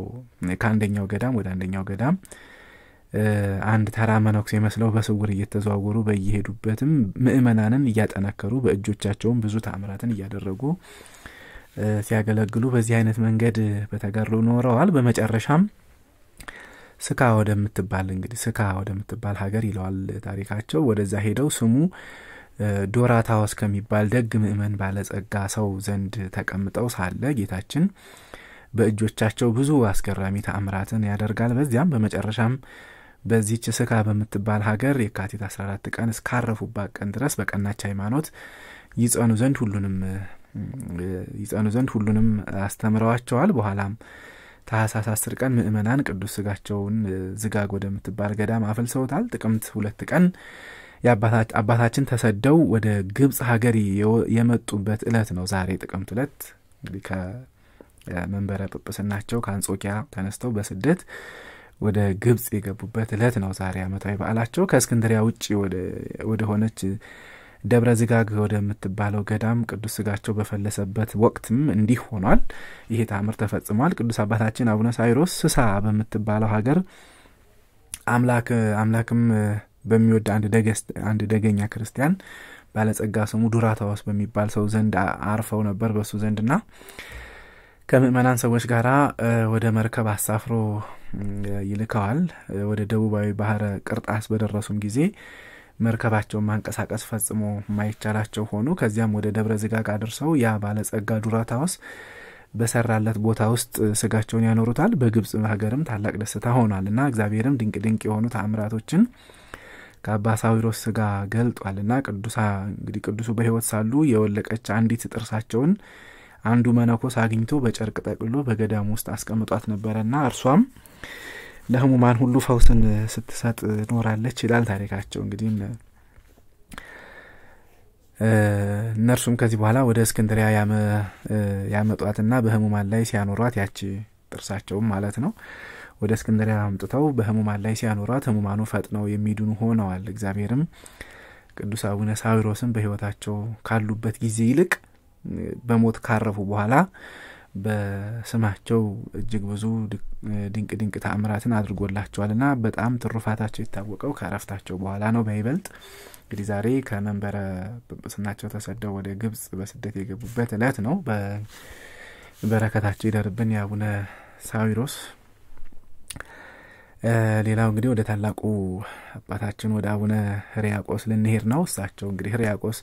ከአንደኛው ገዳም ወደ አንደኛው ገዳም አንድ ተራ መነኩስ የመስለው በስውር እየተዘዋወሩ በየሄዱበትም ምእመናንን እያጠናከሩ በእጆቻቸውም ብዙ ተአምራትን እያደረጉ ሲያገለግሉ በዚህ አይነት መንገድ በተጋድሎ ኖረዋል። በመጨረሻም ስካ ወደምትባል እንግዲህ ስካ ወደምትባል ሀገር ይለዋል ታሪካቸው። ወደዛ ሄደው ስሙ ዶራታዎስ ከሚባል ደግ ምእመን ባለጸጋ ሰው ዘንድ ተቀምጠው ሳለ ጌታችን በእጆቻቸው ብዙ አስገራሚ ተአምራትን ያደርጋል። በዚያም በመጨረሻም በዚች ስካ በምትባል ሀገር የካቲት 14 ቀን እስካረፉባት ቀን ድረስ በቀናች ሃይማኖት ይጸኑ ዘንድ ሁሉንም ይጸኑ ዘንድ ሁሉንም አስተምረዋቸዋል። በኋላም ታህሳስ አስር ቀን ምእመናን ቅዱስ ስጋቸውን ዝጋግ ወደምትባል ገዳም አፈልሰውታል። ጥቅምት ሁለት ቀን አባታችን ተሰደው ወደ ግብጽ ሀገር የመጡበት እለት ነው ዛሬ ጥቅምት ለት እንግዲህ ከመንበረ ጵጵስናቸው ከአንጾኪያ ተነስተው በስደት ወደ ግብጽ የገቡበት እለት ነው ዛሬ አመታዊ በዓላቸው ከእስክንድሪያ ውጭ ወደ ሆነች ደብረ ዝጋግ ወደምትባለው ገዳም ቅዱስ ስጋቸው በፈለሰበት ወቅትም እንዲህ ሆኗል። ይሄ ታምር ተፈጽሟል። ቅዱስ አባታችን አቡነ ሳይሮስ ስሳ በምትባለው ሀገር አምላክ አምላክም በሚወድ አንድ ደገኛ ክርስቲያን ባለጸጋ ስሙ ዱራታዋስ በሚባል ሰው ዘንድ አርፈው ነበር በሱ ዘንድ ና ከምእመናን ሰዎች ጋር ወደ መርከብ አሳፍሮ ይልከዋል ወደ ደቡባዊ ባህረ ቅርጣስ በደረሱም ጊዜ መርከባቸውን ማንቀሳቀስ ፈጽሞ ማይቻላቸው ሆኑ ከዚያም ወደ ደብረ ዝጋግ አድርሰው ያ ባለጸጋ ዱራታዋስ በሰራለት ቦታ ውስጥ ስጋቸውን ያኖሩታል በግብፅ ሀገርም ታላቅ ደስታ ሆኗል እና እግዚአብሔርም ድንቅ ድንቅ የሆኑ ተአምራቶችን ከአባሳዊሮስ ስጋ ገልጧል ና ቅዱሳ እንግዲህ ቅዱሱ በህይወት ሳሉ የወለቀች አንዲት ጥርሳቸውን አንዱ መነኮስ አግኝቶ በጨርቅ ጠቅልሎ በገዳም ውስጥ አስቀምጧት ና እርሷም ለህሙማን ሁሉ ፈውስን ስትሰጥ ኖራለች ይላል ታሪካቸው። እንግዲህ እነርሱም ከዚህ በኋላ ወደ እስክንድሪያ ያመጧትና በህሙማን ላይ ሲያኖሯት ያቺ ጥርሳቸውም ማለት ነው ወደ እስክንድሪያ አምጥተው በህሙማን ላይ ሲያኖራት ህሙማኑ ፈጥነው የሚድኑ ሆነዋል። እግዚአብሔርም ቅዱስ አቡነ ሳዊሮስን በህይወታቸው ካሉበት ጊዜ ይልቅ በሞት ካረፉ በኋላ በስማቸው እጅግ ብዙ ድንቅ ድንቅ ተአምራትን አድርጎላቸዋልና በጣም ትሩፋታቸው የታወቀው ከእረፍታቸው በኋላ ነው። በይበልጥ እንግዲህ ዛሬ ከመንበረ ጵጵስናቸው ተሰደው ወደ ግብጽ በስደት የገቡበት እለት ነው። በረከታቸው ይደርብን የአቡነ ሳዊሮስ ሌላው እንግዲህ ወደ ታላቁ አባታችን ወደ አቡነ ህርያቆስ ልንሄድ ነው። እሳቸው እንግዲህ ህርያቆስ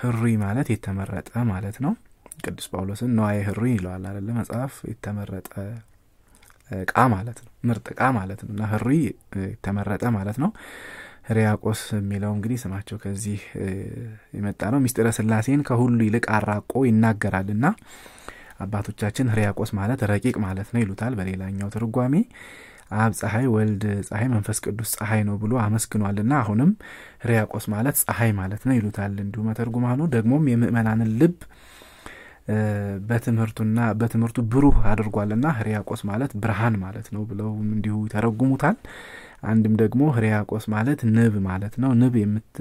ህሩይ ማለት የተመረጠ ማለት ነው። ቅዱስ ጳውሎስን ነዋይ ህሩይ ይለዋል አለ መጽሐፍ፣ የተመረጠ እቃ ማለት ነው፣ ምርጥ እቃ ማለት ነው እና ህሩይ የተመረጠ ማለት ነው። ህርያቆስ የሚለው እንግዲህ ስማቸው ከዚህ የመጣ ነው። ሚስጢረ ስላሴን ከሁሉ ይልቅ አራቆ ይናገራልና አባቶቻችን ህርያቆስ ማለት ረቂቅ ማለት ነው ይሉታል። በሌላኛው ትርጓሜ አብ ፀሐይ፣ ወልድ ፀሐይ፣ መንፈስ ቅዱስ ፀሐይ ነው ብሎ አመስግኗልና አሁንም ህርያቆስ ማለት ፀሐይ ማለት ነው ይሉታል። እንዲሁ መተርጉማኑ ደግሞም የምእመናንን ልብ በትምህርቱና በትምህርቱ ብሩህ አድርጓልና ህርያቆስ ማለት ብርሃን ማለት ነው ብለው እንዲሁ ተረጉሙታል። አንድም ደግሞ ህርያቆስ ማለት ንብ ማለት ነው። ንብ የምት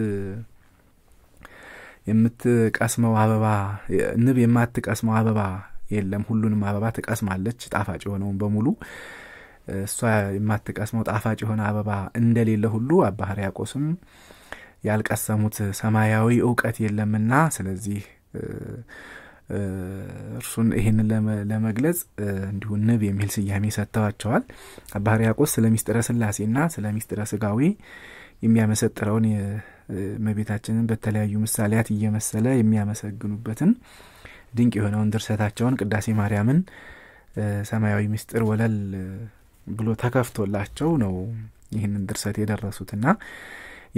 የምትቀስመው አበባ ንብ የማትቀስመው አበባ የለም። ሁሉንም አበባ ትቀስማለች፣ ጣፋጭ የሆነውን በሙሉ እሷ የማትቀስመው ጣፋጭ የሆነ አበባ እንደሌለ ሁሉ አባ ሕርያቆስም ያልቀሰሙት ሰማያዊ እውቀት የለምና ስለዚህ እርሱን ይህንን ለመግለጽ እንዲሁ ንብ የሚል ስያሜ ሰጥተዋቸዋል። አባ ሕርያቆስ ስለ ሚስጥረ ስላሴና ስለ ሚስጥረ ስጋዊ የሚያመሰጥረውን መቤታችንን በተለያዩ ምሳሌያት እየመሰለ የሚያመሰግኑበትን ድንቅ የሆነውን ድርሰታቸውን ቅዳሴ ማርያምን ሰማያዊ ምስጢር ወለል ብሎ ተከፍቶላቸው ነው ይህንን ድርሰት የደረሱትና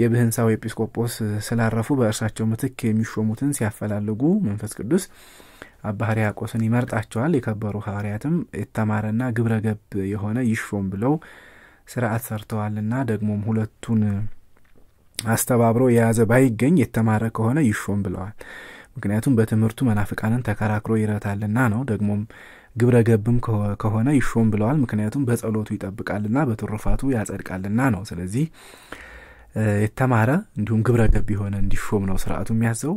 የብህንሳው ኤጲስቆጶስ ስላረፉ በእርሳቸው ምትክ የሚሾሙትን ሲያፈላልጉ መንፈስ ቅዱስ አባህር ያቆስን ይመርጣቸዋል። የከበሩ ሐዋርያትም የተማረና ግብረ ገብ የሆነ ይሾም ብለው ስርዓት ሰርተዋልና ደግሞም ሁለቱን አስተባብሮ የያዘ ባይገኝ የተማረ ከሆነ ይሾም ብለዋል። ምክንያቱም በትምህርቱ መናፍቃንን ተከራክሮ ይረታልና ነው። ደግሞም ግብረ ገብም ከሆነ ይሾም ብለዋል። ምክንያቱም በጸሎቱ ይጠብቃልና በትሩፋቱ ያጸድቃልና ነው። ስለዚህ የተማረ እንዲሁም ግብረ ገብ የሆነ እንዲሾም ነው ስርአቱ የሚያዘው።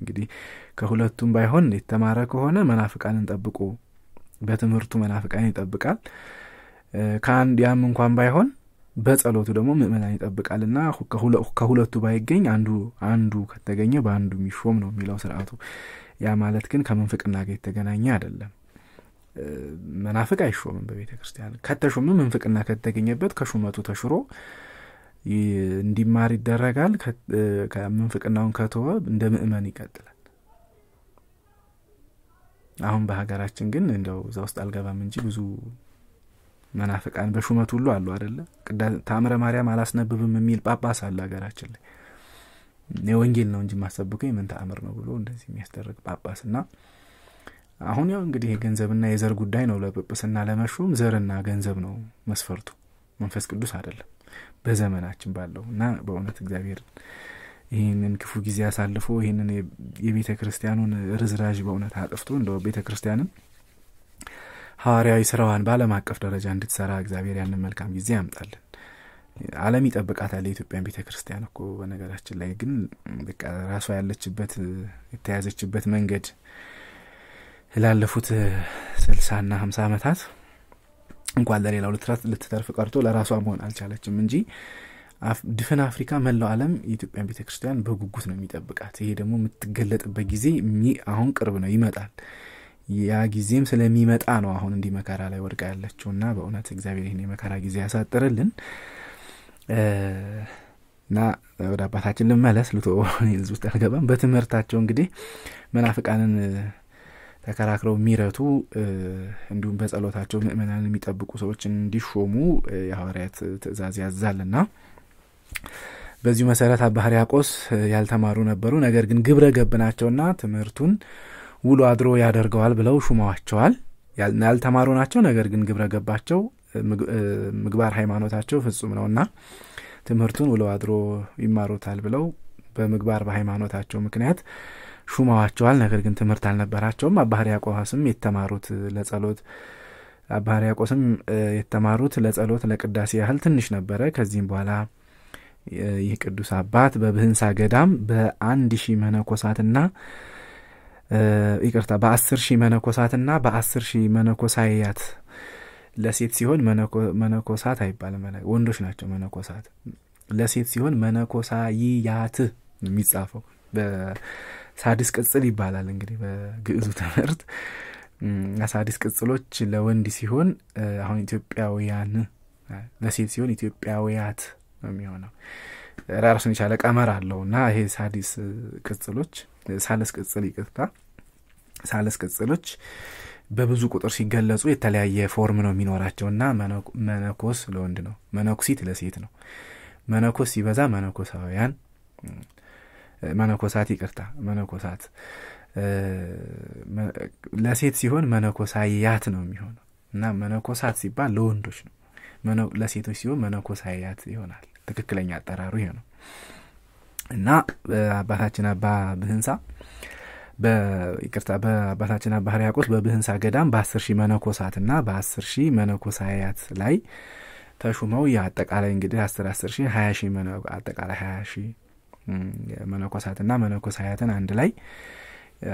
እንግዲህ ከሁለቱም ባይሆን የተማረ ከሆነ መናፍቃንን ጠብቆ በትምህርቱ መናፍቃን ይጠብቃል። ከአንድ ያም እንኳን ባይሆን በጸሎቱ ደግሞ ምእመናን ይጠብቃልና ከሁለቱ ባይገኝ አንዱ አንዱ ከተገኘ በአንዱ የሚሾም ነው የሚለው ስርዓቱ። ያ ማለት ግን ከምንፍቅና ጋር የተገናኘ አይደለም። መናፍቅ አይሾምም በቤተ ክርስቲያን። ከተሾመ ምንፍቅና ከተገኘበት ከሹመቱ ተሽሮ እንዲማር ይደረጋል። ምንፍቅናውን ከተወ እንደ ምእመን ይቀጥላል። አሁን በሀገራችን ግን እንደው እዛ ውስጥ አልገባም እንጂ ብዙ መናፍቃን በሹመት ሁሉ አሉ አደለ ታምረ ማርያም አላስነብብም የሚል ጳጳስ አለ ሀገራችን ላይ የወንጌል ነው እንጂ ማሰብከ የምን ተአምር ነው ብሎ እንደዚህ የሚያስደርግ ጳጳስ እና አሁን ያው እንግዲህ የገንዘብና የዘር ጉዳይ ነው ለጵጵስና ለመሹም ዘርና ገንዘብ ነው መስፈርቱ መንፈስ ቅዱስ አደለም በዘመናችን ባለው እና በእውነት እግዚአብሔር ይህንን ክፉ ጊዜ አሳልፎ ይህንን የቤተ ክርስቲያኑን ርዝራዥ በእውነት አጥፍቶ እንደ ቤተ ክርስቲያንን ሐዋርያዊ ስራዋን በአለም አቀፍ ደረጃ እንድትሰራ እግዚአብሔር ያንን መልካም ጊዜ ያምጣልን አለም ይጠብቃታል የኢትዮጵያን ቤተ ክርስቲያን እኮ በነገራችን ላይ ግን በቃ ራሷ ያለችበት የተያዘችበት መንገድ ላለፉት ስልሳና ሀምሳ ዓመታት እንኳን ለሌላው ልትተርፍ ቀርቶ ለራሷ መሆን አልቻለችም እንጂ ድፍን አፍሪካ መላው ዓለም የኢትዮጵያን ቤተ ክርስቲያን በጉጉት ነው የሚጠብቃት ይሄ ደግሞ የምትገለጥበት ጊዜ አሁን ቅርብ ነው ይመጣል ያ ጊዜም ስለሚመጣ ነው አሁን እንዲህ መከራ ላይ ወድቃ ያለችው እና በእውነት እግዚአብሔር ይህን የመከራ ጊዜ ያሳጥርልን እና ወደ አባታችን ልመለስ ልቶ ህዝብ ውስጥ አልገባም በትምህርታቸው እንግዲህ መናፍቃንን ተከራክረው የሚረቱ እንዲሁም በጸሎታቸው ምእመናን የሚጠብቁ ሰዎች እንዲሾሙ የሐዋርያት ትእዛዝ ና በዚሁ መሰረት አባህር ያቆስ ያልተማሩ ነበሩ ነገር ግን ግብረ ገብ ናቸውና ትምህርቱን ውሎ አድሮ ያደርገዋል ብለው ሹመዋቸዋል ያልተማሩ ናቸው ነገር ግን ግብረ ገባቸው ምግባር ሃይማኖታቸው ፍጹም ነውና ትምህርቱን ውሎ አድሮ ይማሩታል ብለው በምግባር በሃይማኖታቸው ምክንያት ሹመዋቸዋል ነገር ግን ትምህርት አልነበራቸውም አባህር ሕርያቆስም የተማሩት ለጸሎት አባህር ያቆስም የተማሩት ለጸሎት ለቅዳሴ ያህል ትንሽ ነበረ ከዚህም በኋላ ይህ ቅዱስ አባት በብህንሳ ገዳም በአንድ ሺህ መነኮሳትና ይቅርታ በአስር ሺህ መነኮሳትና በአስር ሺህ መነኮሳያት ለሴት ሲሆን መነኮሳት አይባልም ወንዶች ናቸው መነኮሳት ለሴት ሲሆን መነኮሳይያት የሚጻፈው በሳዲስ ቅጽል ይባላል እንግዲህ በግዕዙ ትምህርት ሳዲስ ቅጽሎች ለወንድ ሲሆን አሁን ኢትዮጵያውያን ለሴት ሲሆን ኢትዮጵያውያት የሚሆነው ራሱን የቻለ ቀመር አለው እና ይሄ ሳዲስ ቅጽሎች ሳለስ ቅጽል ይቅርታ ሳለስ ቅጽሎች በብዙ ቁጥር ሲገለጹ የተለያየ ፎርም ነው የሚኖራቸው እና መነኮስ ለወንድ ነው፣ መነኩሲት ለሴት ነው። መነኮስ ሲበዛ መነኮሳውያን፣ መነኮሳት ይቅርታ፣ መነኮሳት ለሴት ሲሆን መነኮሳያት ነው የሚሆነው እና መነኮሳት ሲባል ለወንዶች ነው፣ ለሴቶች ሲሆን መነኮሳያት ይሆናል። ትክክለኛ አጠራሩ ይሄ ነው እና አባታችን አባ ብህንሳ ይቅርታ በአባታችን አባ ሕርያቆስ በብህንሳ ገዳም በአስር ሺህ መነኮሳት መነኮሳትና በአስር ሺህ መነኮሳያት ላይ ተሹመው የአጠቃላይ እንግዲህ አስር አስር ሺህ ሀያ ሺህ አጠቃላይ ሀያ ሺህ ና መነኮሳያትን አንድ ላይ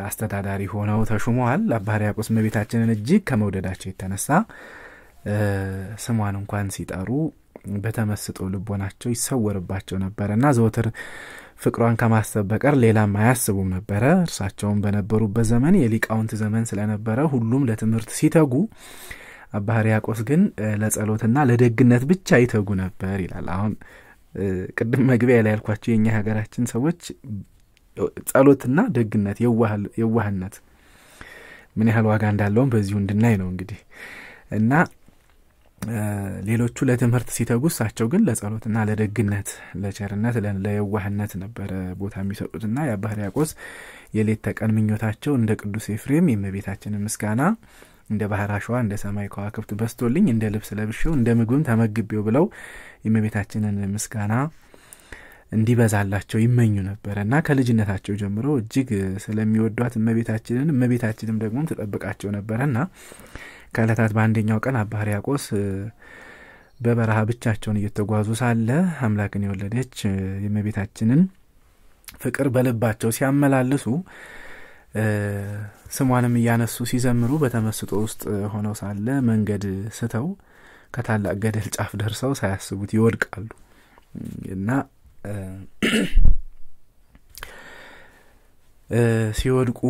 አስተዳዳሪ ሆነው ተሹመዋል። አባ ሕርያቆስ መቤታችንን እጅግ ከመውደዳቸው የተነሳ ስሟን እንኳን ሲጠሩ በተመስጦ ልቦናቸው ይሰወርባቸው ነበረ ነበርና ዘወትር ፍቅሯን ከማሰብ በቀር ሌላም አያስቡም ነበረ። እርሳቸውም በነበሩበት ዘመን የሊቃውንት ዘመን ስለነበረ ሁሉም ለትምህርት ሲተጉ አባ ሕርያቆስ ግን ለጸሎትና ለደግነት ብቻ ይተጉ ነበር ይላል። አሁን ቅድም መግቢያ ላይ ያልኳቸው የኛ ሀገራችን ሰዎች ጸሎትና ደግነት፣ የዋህነት ምን ያህል ዋጋ እንዳለውም በዚሁ እንድናይ ነው እንግዲህ እና ሌሎቹ ለትምህርት ሲተጉ እሳቸው ግን ለጸሎትና ለደግነት ለቸርነት ለየዋህነት ነበረ ቦታ የሚሰጡትና የአባ የሌት ተቀን ምኞታቸው እንደ ቅዱስ ኤፍሬም የእመቤታችንን ምስጋና እንደ ባህር አሸዋ እንደ ሰማይ ከዋክብት በስቶልኝ እንደ ልብስ ለብሽው እንደ ምግብም ተመግቤው ብለው የእመቤታችንን ምስጋና እንዲበዛላቸው ይመኙ ነበረ እና ከልጅነታቸው ጀምሮ እጅግ ስለሚወዷት እመቤታችንን እመቤታችንም ደግሞ ትጠብቃቸው ነበረና ከዕለታት በአንደኛው ቀን አባ ያቆስ በበረሃ ብቻቸውን እየተጓዙ ሳለ አምላክን የወለደች የመቤታችንን ፍቅር በልባቸው ሲያመላልሱ ስሟንም እያነሱ ሲዘምሩ በተመስጦ ውስጥ ሆነው ሳለ መንገድ ስተው ከታላቅ ገደል ጫፍ ደርሰው ሳያስቡት ይወድቃሉ እና ሲወድቁ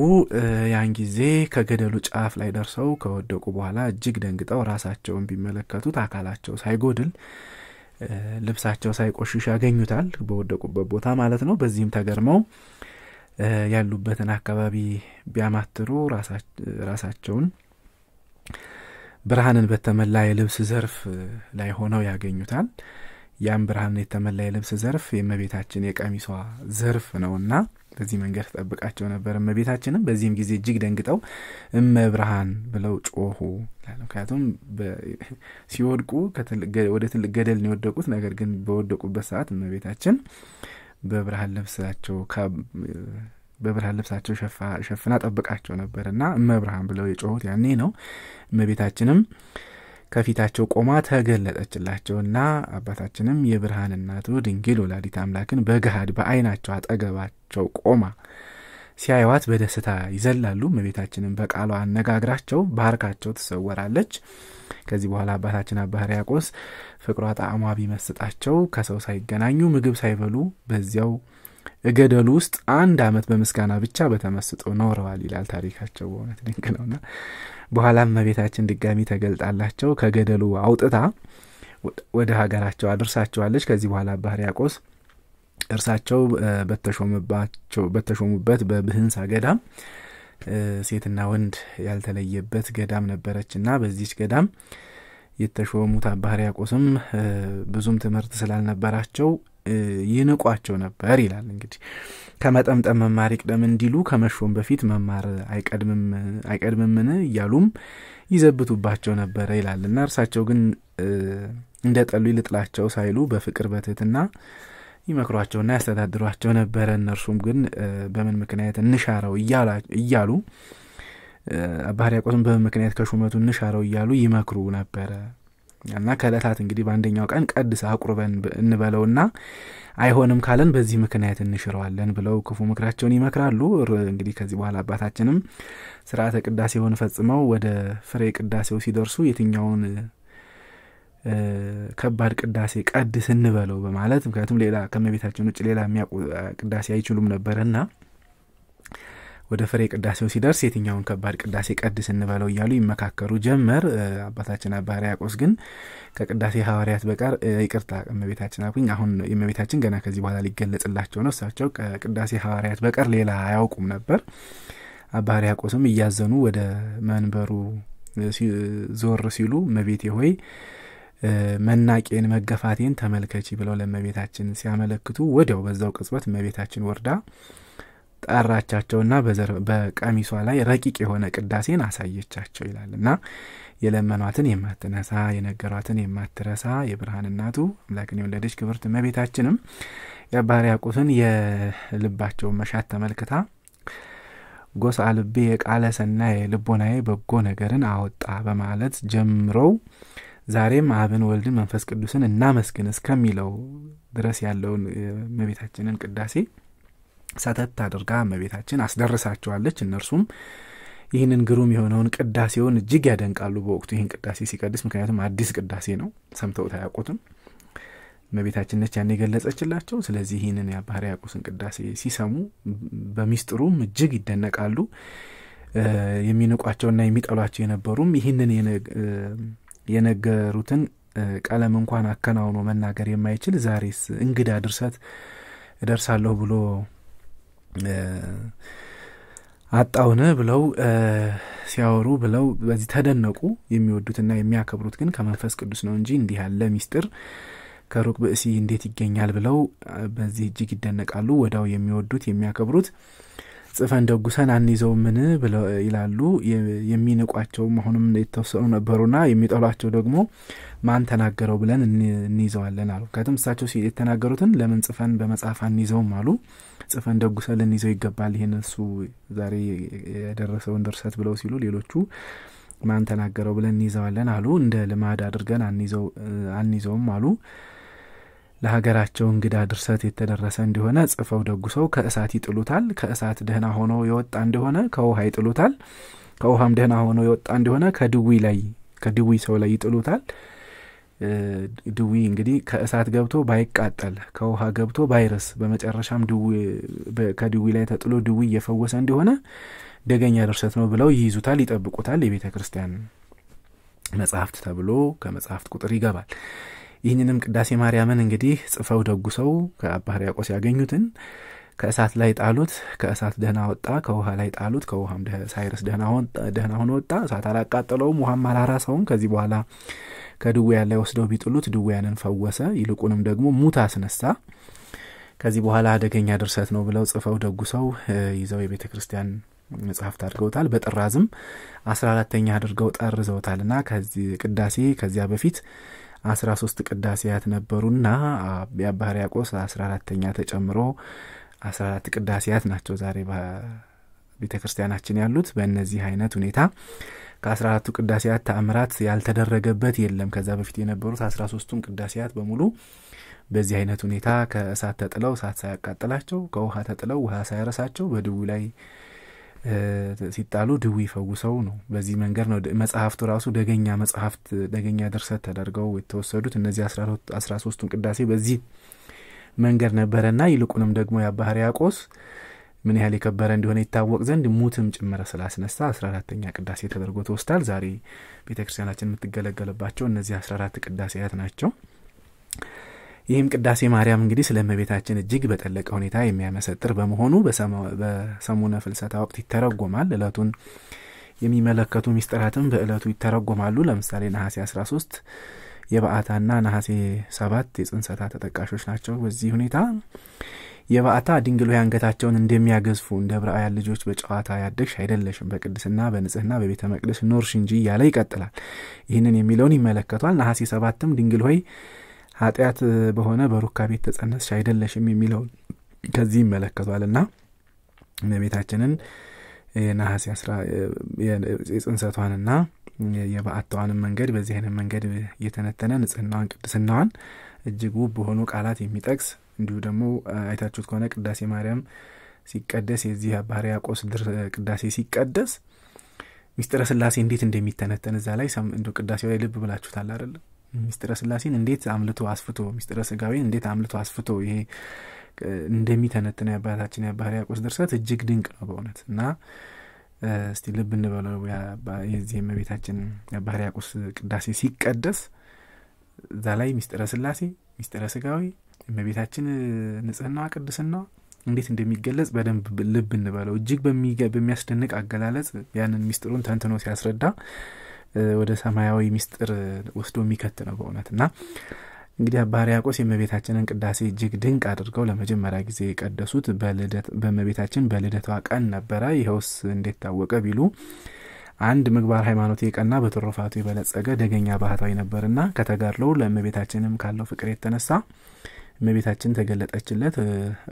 ያን ጊዜ ከገደሉ ጫፍ ላይ ደርሰው ከወደቁ በኋላ እጅግ ደንግጠው ራሳቸውን ቢመለከቱት አካላቸው ሳይጎድል ልብሳቸው ሳይቆሽሽ ያገኙታል በወደቁበት ቦታ ማለት ነው በዚህም ተገርመው ያሉበትን አካባቢ ቢያማትሩ ራሳቸውን ብርሃንን በተመላ የልብስ ዘርፍ ላይ ሆነው ያገኙታል ያም ብርሃንን የተመላ የልብስ ዘርፍ የእመቤታችን የቀሚሷ ዘርፍ ነውና በዚህ መንገድ ጠብቃቸው ነበር እመቤታችንም በዚህም ጊዜ እጅግ ደንግጠው እመብርሃን ብለው ጮሁ ምክንያቱም ሲወድቁ ወደ ትልቅ ገደል ነው የወደቁት ነገር ግን በወደቁበት ሰዓት እመቤታችን በብርሃን ልብሳቸው በብርሃን ልብሳቸው ሸፍና ጠብቃቸው ነበር እና እመብርሃን ብለው የጮሁት ያኔ ነው እመቤታችንም ከፊታቸው ቆማ ተገለጠችላቸውና አባታችንም የብርሃን እናቱ ድንግል ወላዲት አምላክን በገሃድ በአይናቸው አጠገባቸው ቆማ ሲያይዋት በደስታ ይዘላሉ። መቤታችንም በቃሏ አነጋግራቸው ባርካቸው ትሰወራለች። ከዚህ በኋላ አባታችን አባህር ያቆስ ፍቅሯ ጣዕሟ ቢመስጣቸው ከሰው ሳይገናኙ ምግብ ሳይበሉ በዚያው እገደሉ ውስጥ አንድ አመት በምስጋና ብቻ በተመስጦ ኖረዋል ይላል ታሪካቸው። በእውነት ድንቅ ነውና በኋላም መቤታችን ድጋሚ ተገልጣላቸው ከገደሉ አውጥታ ወደ ሀገራቸው አድርሳቸዋለች። ከዚህ በኋላ ባህር ያቆስ እርሳቸው በተሾሙበት በብህንሳ ገዳም ሴትና ወንድ ያልተለየበት ገዳም ነበረች እና በዚች ገዳም የተሾሙት አባህር ያቆስም ብዙም ትምህርት ስላልነበራቸው ይንቋቸው ነበር ይላል። እንግዲህ ከመጠምጠም መማር ይቅደም እንዲሉ ከመሾም በፊት መማር አይቀድምምን እያሉም ይዘብቱባቸው ነበረ ይላል እና እርሳቸው ግን እንደ ጠሉ ልጥላቸው ሳይሉ በፍቅር በትህትና ይመክሯቸውና ያስተዳድሯቸው ነበረ። እነርሱም ግን በምን ምክንያት እንሻረው እያሉ አባ በምን ምክንያት ከሹመቱ እንሻረው እያሉ ይመክሩ ነበረ። እና ከእለታት እንግዲህ በአንደኛው ቀን ቀድሰ አቁርበን እንበለውና አይሆንም ካለን በዚህ ምክንያት እንሽረዋለን ብለው ክፉ ምክራቸውን ይመክራሉ። እንግዲህ ከዚህ በኋላ አባታችንም ስርዓተ ቅዳሴውን ፈጽመው ወደ ፍሬ ቅዳሴው ሲደርሱ የትኛውን ከባድ ቅዳሴ ቀድስ እንበለው በማለት ምክንያቱም ሌላ ከመቤታችን ውጭ ሌላ የሚያውቁ ቅዳሴ አይችሉም ነበርና ወደ ፍሬ ቅዳሴው ሲደርስ የትኛውን ከባድ ቅዳሴ ቀድስ እንበለው እያሉ ይመካከሩ ጀመር። አባታችን አባ ሕርያቆስ ግን ከቅዳሴ ሐዋርያት በቀር ይቅርታ፣ እመቤታችን አልኩኝ። አሁን እመቤታችን ገና ከዚህ በኋላ ሊገለጽላቸው ነው። እሳቸው ከቅዳሴ ሐዋርያት በቀር ሌላ አያውቁም ነበር። አባ ሕርያቆስም እያዘኑ ወደ መንበሩ ዞር ሲሉ እመቤቴ ሆይ መናቄን መገፋቴን ተመልከቺ ብለው ለእመቤታችን ሲያመለክቱ ወዲያው በዛው ቅጽበት እመቤታችን ወርዳ ጠራቻቸውና በቀሚሷ ላይ ረቂቅ የሆነ ቅዳሴን አሳየቻቸው ይላል እና የለመኗትን የማትነሳ የነገሯትን የማትረሳ የብርሃን እናቱ አምላክን የወለደች ክብርት እመቤታችንም የባህር የልባቸውን መሻት ተመልክታ ጎሳ ልቤ የቃለ ሰና የልቦናዬ በጎ ነገርን አወጣ በማለት ጀምረው ዛሬም አብን ወልድን መንፈስ ቅዱስን እናመስግን እስከሚለው ድረስ ያለውን መቤታችንን ቅዳሴ ሰተት አድርጋ እመቤታችን አስደርሳቸዋለች። እነርሱም ይህንን ግሩም የሆነውን ቅዳሴውን እጅግ ያደንቃሉ። በወቅቱ ይህን ቅዳሴ ሲቀድስ፣ ምክንያቱም አዲስ ቅዳሴ ነው፣ ሰምተውት አያውቁትም። መቤታችን ነች ያን የገለጸችላቸው። ስለዚህ ይህንን የአባ ያቁስን ቅዳሴ ሲሰሙ በሚስጥሩም እጅግ ይደነቃሉ። የሚንቋቸውና የሚጠሏቸው የነበሩም ይህንን የነገሩትን ቀለም እንኳን አከናውኖ መናገር የማይችል ዛሬስ እንግዳ ድርሰት እደርሳለሁ ብሎ አጣውነ ብለው ሲያወሩ ብለው በዚህ ተደነቁ። የሚወዱትና የሚያከብሩት ግን ከመንፈስ ቅዱስ ነው እንጂ እንዲህ ያለ ሚስጥር ከሩቅ ብእሲ እንዴት ይገኛል ብለው በዚህ እጅግ ይደነቃሉ። ወዳው የሚወዱት የሚያከብሩት ጽፈን ደጉሰን አንይዘው ምን ይላሉ። የሚንቋቸው አሁንም የተወሰኑ ነበሩና የሚጠሏቸው ደግሞ ማን ተናገረው ብለን እንይዘዋለን አሉ። ከትም እሳቸው የተናገሩትን ለምን ጽፈን በመጽሐፍ አንይዘውም አሉ። ጽፈን ደጉሰልን ይዘው ይገባል ይህን እሱ ዛሬ የደረሰውን ድርሰት ብለው ሲሉ ሌሎቹ ማን ተናገረው ብለን እንይዘዋለን አሉ እንደ ልማድ አድርገን አንይዘውም አሉ ለሀገራቸው እንግዳ ድርሰት የተደረሰ እንደሆነ ጽፈው ደጉሰው ከእሳት ይጥሉታል ከእሳት ደህና ሆኖ የወጣ እንደሆነ ከውሃ ይጥሉታል ከውሃም ደህና ሆኖ የወጣ እንደሆነ ከድዊ ላይ ከድዊ ሰው ላይ ይጥሉታል ድዊ እንግዲህ ከእሳት ገብቶ ባይቃጠል ከውሃ ገብቶ ባይረስ በመጨረሻም ከድዊ ላይ ተጥሎ ድዊ እየፈወሰ እንደሆነ ደገኛ ድርሰት ነው ብለው ይይዙታል፣ ይጠብቁታል። የቤተ ክርስቲያን መጽሐፍት ተብሎ ከመጽሐፍት ቁጥር ይገባል። ይህንንም ቅዳሴ ማርያምን እንግዲህ ጽፈው ደጉሰው ሰው ያገኙትን ከእሳት ላይ ጣሉት ከእሳት ደህና ወጣ ከውሃ ላይ ጣሉት ከውሃም ሳይረስ ደህና ሆኖ ወጣ እሳት አላቃጠለውም ውሃም አላራሰውም ከዚህ በኋላ ከድውያን ላይ ወስደው ቢጥሉት ድውያንን ፈወሰ ይልቁንም ደግሞ ሙት አስነሳ ከዚህ በኋላ አደገኛ ድርሰት ነው ብለው ጽፈው ደጉሰው ይዘው የቤተ ክርስቲያን መጽሐፍት አድርገውታል በጥራዝም አስራ አራተኛ አድርገው ጠርዘውታል እና ቅዳሴ ከዚያ በፊት አስራ ሶስት ቅዳሴያት ነበሩና የአባህር ያቆስ አስራ አራተኛ ተጨምሮ አስራ አራት ቅዳሴያት ናቸው ዛሬ ቤተ ክርስቲያናችን ያሉት በእነዚህ አይነት ሁኔታ ከአስራ አራቱ ቅዳሴያት ተአምራት ያልተደረገበት የለም። ከዛ በፊት የነበሩት አስራ ሶስቱም ቅዳሴያት በሙሉ በዚህ አይነት ሁኔታ ከእሳት ተጥለው እሳት ሳያቃጥላቸው፣ ከውሃ ተጥለው ውሃ ሳያረሳቸው፣ በድዊ ላይ ሲጣሉ ድዊ ፈውሰው ነው። በዚህ መንገድ ነው መጽሐፍቱ ራሱ ደገኛ መጽሐፍት ደገኛ ድርሰት ተደርገው የተወሰዱት እነዚህ አስራ ሶስቱን ቅዳሴ በዚህ መንገድ ነበረና ይልቁንም ደግሞ የአባ ሕርያቆስ ምን ያህል የከበረ እንደሆነ ይታወቅ ዘንድ ሙትም ጭምረ ስላስነሳ አስራ አራተኛ ቅዳሴ ተደርጎ ተወስታል ዛሬ ቤተ ክርስቲያናችን የምትገለገልባቸው እነዚህ አስራ አራት ቅዳሴያት ናቸው። ይህም ቅዳሴ ማርያም እንግዲህ ስለ መቤታችን እጅግ በጠለቀ ሁኔታ የሚያመሰጥር በመሆኑ በሰሙነ ፍልሰታ ወቅት ይተረጎማል። እለቱን የሚመለከቱ ሚስጥራትም በእለቱ ይተረጎማሉ። ለምሳሌ ነሐሴ 13 የበአታና ነሐሴ ሰባት የጽንሰታ ተጠቃሾች ናቸው በዚህ ሁኔታ የበዓታ ድንግሎ አንገታቸውን እንደሚያገዝፉ እንደ ብርአያን ልጆች በጨዋታ ያደግሽ አይደለሽም በቅድስና በንጽህና በቤተ መቅደስ ኖርሽ እንጂ እያለ ይቀጥላል ይህንን የሚለውን ይመለከቷል ነሐሴ ሰባትም ድንግል ሆይ ኃጢአት በሆነ በሩካ ቤት ተጸነስሽ አይደለሽም የሚለውን ከዚህ ይመለከቷል እና እመቤታችንን የጽንሰቷንና የበዓቷንም መንገድ በዚህ አይነት መንገድ እየተነተነ ንጽህናዋን፣ ቅድስናዋን እጅግ ውብ በሆኑ ቃላት የሚጠቅስ እንዲሁ ደግሞ አይታችሁት ከሆነ ቅዳሴ ማርያም ሲቀደስ የዚህ አባ ሕርያቆስ ቅዳሴ ሲቀደስ ሚስጥረ ስላሴ እንዴት እንደሚተነተን እዛ ላይ እንዲ ቅዳሴው ላይ ልብ ብላችሁታል አይደለም? ሚስጥረ ስላሴን እንዴት አምልቶ አስፍቶ ሚስጥረ ስጋዊን እንዴት አምልቶ አስፍቶ ይሄ እንደሚተነትነው የአባታችን የባህር ያቆስ ድርሰት እጅግ ድንቅ ነው በእውነት እና እስቲ ልብ እንበለው የዚህ መቤታችን ባህርያቁስ ቅዳሴ ሲቀደስ እዛ ላይ ሚስጥረ ስላሴ ሚስጥረ ስጋዊ መቤታችን ንጽህናዋ ቅድስናዋ እንዴት እንደሚገለጽ በደንብ ልብ እንበለው እጅግ በሚያስደንቅ አገላለጽ ያንን ሚስጥሩን ተንትኖ ሲያስረዳ ወደ ሰማያዊ ሚስጥር ወስዶ የሚከት ነው በእውነት እና እንግዲህ አባ ሕርያቆስ የእመቤታችንን ቅዳሴ እጅግ ድንቅ አድርገው ለመጀመሪያ ጊዜ የቀደሱት በእመቤታችን በልደቷ ቀን ነበረ። ይኸውስ እንዴት ታወቀ ቢሉ አንድ ምግባር ሃይማኖት የቀና በትሩፋቱ የበለጸገ ደገኛ ባህታዊ ነበርና ከተጋድሎው ለእመቤታችንም ካለው ፍቅር የተነሳ እመቤታችን ተገለጠችለት።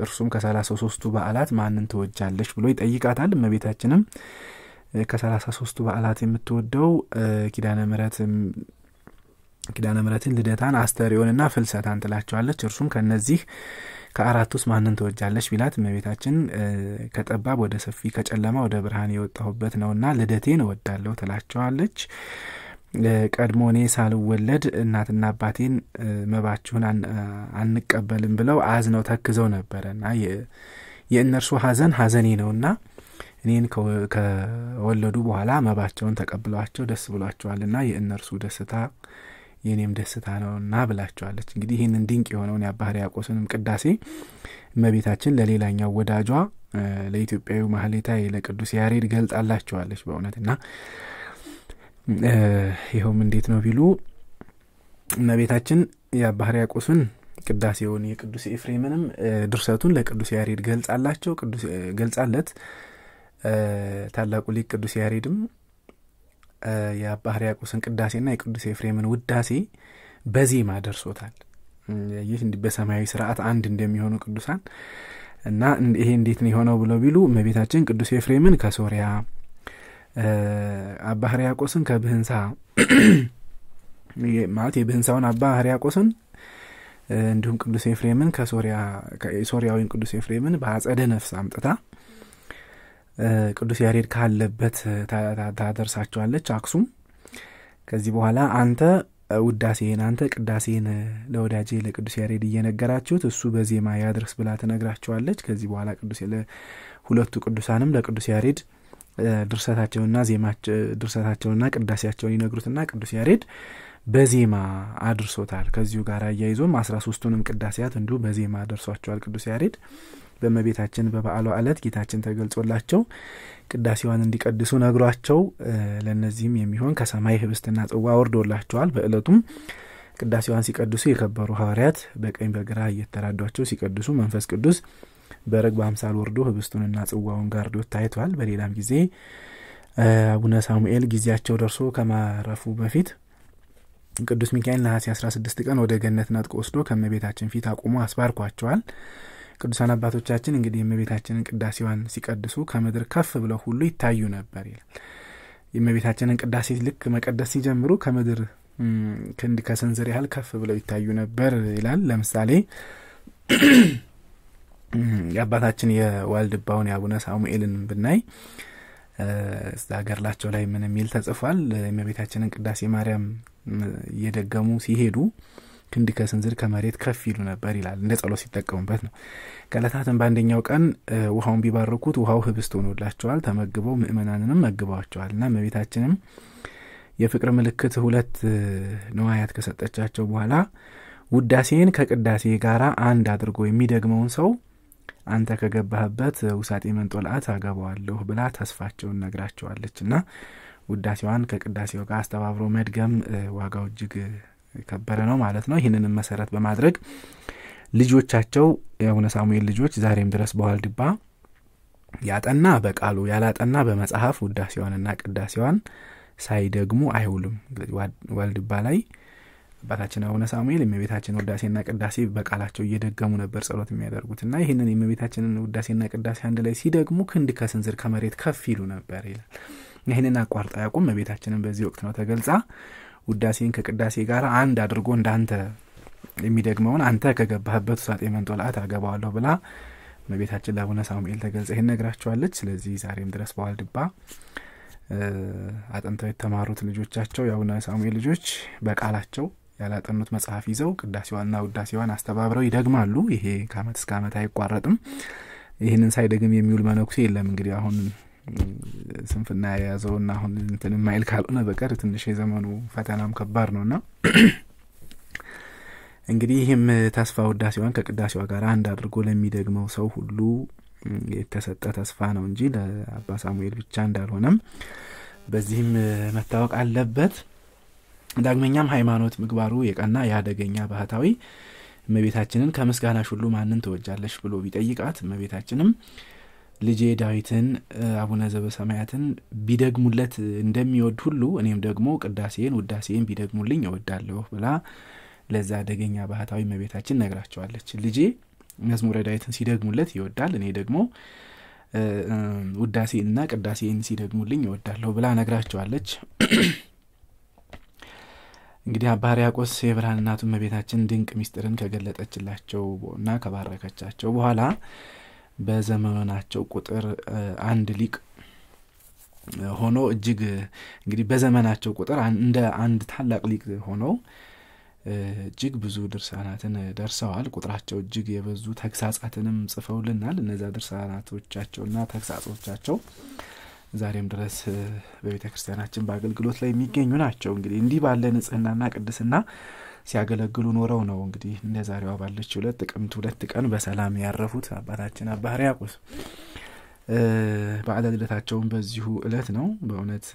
እርሱም ከሰላሳ ሶስቱ በዓላት ማንን ትወጃለች ብሎ ይጠይቃታል። እመቤታችንም ከሰላሳ ሶስቱ በዓላት የምትወደው ኪዳነ ምሕረት ኪዳነ ምረትን ልደታን አስተሪዮንና ፍልሰታን ትላቸዋለች እርሱም ከነዚህ ከአራት ውስጥ ማንን ትወጃለች ቢላት መቤታችን ከጠባብ ወደ ሰፊ ከጨለማ ወደ ብርሃን የወጣሁበት ነውና ልደቴን እወዳለሁ ትላቸዋለች ቀድሞ እኔ ሳልወለድ እናትና አባቴን መባችሁን አንቀበልም ብለው አዝነው ተክዘው ና የእነርሱ ሀዘን ሀዘኔ ነውና እኔን ከወለዱ በኋላ መባቸውን ተቀብሏቸው ደስ ና የእነርሱ ደስታ የእኔም ደስታ ነውና ብላቸዋለች። እንግዲህ ይህንን ድንቅ የሆነውን የአባ ያቆስንም ቅዳሴ እመቤታችን ለሌላኛው ወዳጇ ለኢትዮጵያዊ ማህሌታ ለቅዱስ ያሬድ በእውነት በእውነትና ይኸውም እንዴት ነው ቢሉ እመቤታችን የአባ ያቆስን ቅዳሴውን የቅዱስ ኤፍሬምንም ድርሰቱን ለቅዱስ ያሬድ ገልጻላቸው ገልጻለት ታላቁ ሊቅ ቅዱስ ያሬድም የአባ ሕርያቆስን ቅዳሴና የቅዱስ ኤፍሬምን ውዳሴ በዜማ ደርሶታል። ይህ በሰማያዊ ስርዓት አንድ እንደሚሆኑ ቅዱሳን እና ይሄ እንዴት ነው የሆነው ብለው ቢሉ መቤታችን ቅዱስ ኤፍሬምን ከሶሪያ አባ ሕርያቆስን ከብህንሳ [clears throat] ማለት የብህንሳውን አባ ሕርያቆስን እንዲሁም ቅዱስ ኤፍሬምን ከሶሪያ ሶሪያዊን ቅዱስ ኤፍሬምን በአጸደ ነፍስ አምጥታ ቅዱስ ያሬድ ካለበት ታደርሳቸዋለች አክሱም ከዚህ በኋላ አንተ ውዳሴን አንተ ቅዳሴን ለወዳጄ ለቅዱስ ያሬድ እየነገራችሁት እሱ በዜማ ያድርስ ብላ ትነግራቸዋለች ከዚህ በኋላ ቅዱስ ሁለቱ ቅዱሳንም ለቅዱስ ያሬድ ድርሰታቸውና ዜማ ድርሰታቸውና ቅዳሴያቸውን ይነግሩትና ቅዱስ ያሬድ በዜማ አድርሶታል ከዚሁ ጋር አያይዞም አስራ ሶስቱንም ቅዳሴያት እንዲሁ በዜማ ደርሷቸዋል ቅዱስ ያሬድ በእመቤታችን በበዓሉ አለት ጌታችን ተገልጾላቸው ቅዳሴዋን እንዲቀድሱ ነግሯቸው ለእነዚህም የሚሆን ከሰማይ ህብስትና ጽዋ ወርዶላቸዋል። በእለቱም ቅዳሴዋን ሲቀድሱ የከበሩ ሐዋርያት በቀኝ በግራ እየተራዷቸው ሲቀድሱ መንፈስ ቅዱስ በረግ አምሳል ወርዶ ህብስቱንና ጽዋውን ጋርዶ ታይቷል። በሌላም ጊዜ አቡነ ሳሙኤል ጊዜያቸው ደርሶ ከማረፉ በፊት ቅዱስ ሚካኤል ነሐሴ 16 ቀን ወደ ገነት ነጥቆ ወስዶ ከመቤታችን ፊት አቁሞ አስባርኳቸዋል። ቅዱሳን አባቶቻችን እንግዲህ የእመቤታችንን ቅዳሴዋን ሲቀድሱ ከምድር ከፍ ብለው ሁሉ ይታዩ ነበር ይላል። የመቤታችንን ቅዳሴ ልክ መቀደስ ሲጀምሩ ከምድር ክንድ ከስንዝር ያህል ከፍ ብለው ይታዩ ነበር ይላል። ለምሳሌ [clears throat] የአባታችን የዋልድባውን የአቡነ ሳሙኤልን ብናይ እዛ ገድላቸው ላይ ምን የሚል ተጽፏል? የእመቤታችንን ቅዳሴ ማርያም እየደገሙ ሲሄዱ ክንድ ከስንዝር ከመሬት ከፍ ይሉ ነበር ይላል። እንደ ጸሎት ሲጠቀሙበት ነው። ከዕለታትም በአንደኛው ቀን ውሃውን ቢባርኩት ውሃው ህብስት ሆኖላቸዋል። ተመግበው ምእመናንንም መግበዋቸዋል እና መቤታችንም የፍቅር ምልክት ሁለት ንዋያት ከሰጠቻቸው በኋላ ውዳሴን ከቅዳሴ ጋር አንድ አድርጎ የሚደግመውን ሰው አንተ ከገባህበት ውሳጤ መንጦላአት አገባዋለሁ ብላ ተስፋቸውን ነግራቸዋለች እና ውዳሴዋን ከቅዳሴው ጋር አስተባብሮ መድገም ዋጋው እጅግ የከበረ ነው ማለት ነው ይህንንም መሰረት በማድረግ ልጆቻቸው የአቡነ ሳሙኤል ልጆች ዛሬም ድረስ በዋልድባ ያጠና በቃሉ ያላጠና በመጽሐፍ ውዳሴዋንና ቅዳሴዋን ሳይደግሙ አይውልም ዋልድባ ላይ አባታችን አቡነ ሳሙኤል የመቤታችን ውዳሴና ቅዳሴ በቃላቸው እየደገሙ ነበር ጸሎት እና ይህንን የመቤታችንን ውዳሴና ቅዳሴ አንድ ላይ ሲደግሙ ክንድ ከስንዝር ከመሬት ከፍ ይሉ ነበር ይላል ይህንን አቋርጣ ያቁም መቤታችንን በዚህ ወቅት ነው ተገልጻ ውዳሴን ከቅዳሴ ጋር አንድ አድርጎ እንዳንተ የሚደግመውን አንተ ከገባህበት ውሳጤ መንጦ አገባዋለሁ ብላ መቤታችን ለአቡነ ሳሙኤል ተገልጸ ይህን ነግራቸዋለች። ስለዚህ ዛሬም ድረስ በዋልድባ አጥንተው የተማሩት ልጆቻቸው የአቡነ ሳሙኤል ልጆች በቃላቸው ያላጠኑት መጽሐፍ ይዘው ቅዳሴዋንና ውዳሴዋን አስተባብረው ይደግማሉ። ይሄ ከአመት እስከ አመት አይቋረጥም። ይህንን ሳይደግም የሚውል መነኩሴ የለም። እንግዲህ አሁን ስንፍና የያዘውና አሁን እንትን ማይል ካልሆነ በቀር ትንሽ የዘመኑ ፈተናም ከባድ ነው ና [clears throat] እንግዲህ ይህም ተስፋ ውዳሴዋን ከቅዳሴዋ ጋር አንድ አድርጎ ለሚደግመው ሰው ሁሉ የተሰጠ ተስፋ ነው እንጂ ለአባ ሳሙኤል ብቻ እንዳልሆነም በዚህም መታወቅ አለበት። ዳግመኛም ሃይማኖት ምግባሩ የቀና የአደገኛ ባህታዊ እመቤታችንን ከምስጋናሽ ሁሉ ማንን ትወጃለሽ ብሎ ቢጠይቃት እመቤታችንም ልጄ ዳዊትን አቡነ ሰማያትን ቢደግሙለት እንደሚወድ ሁሉ እኔም ደግሞ ቅዳሴን ውዳሴን ቢደግሙልኝ እወዳለሁ ብላ ለዛ አደገኛ ባህታዊ መቤታችን ነግራቸዋለች። ልጄ መዝሙረ ዳዊትን ሲደግሙለት ይወዳል፣ እኔ ደግሞ ውዳሴንና ቅዳሴን ሲደግሙልኝ ይወዳለሁ ብላ ነግራቸዋለች። እንግዲህ አባ ሕርያቆስ የብርሃን እናቱ ድንቅ ሚስጥርን ከገለጠችላቸው እና ከባረከቻቸው በኋላ በዘመናቸው ቁጥር አንድ ሊቅ ሆኖ እጅግ እንግዲህ በዘመናቸው ቁጥር እንደ አንድ ታላቅ ሊቅ ሆኖ እጅግ ብዙ ድርሳናትን ደርሰዋል። ቁጥራቸው እጅግ የበዙ ተግሳጻትንም ጽፈውልናል። እነዚያ ድርሳናቶቻቸውና ተግሳጾቻቸው ዛሬም ድረስ በቤተ ክርስቲያናችን በአገልግሎት ላይ የሚገኙ ናቸው። እንግዲህ እንዲህ ባለ ንጽህናና ቅድስና ሲያገለግሉ ኖረው ነው እንግዲህ እንደ ዛሬዋ ባለች ሁለት ጥቅምት ሁለት ቀን በሰላም ያረፉት አባታችን አባ ሕርያቆስ በዓለ ልደታቸውን በዚሁ እለት ነው። በእውነት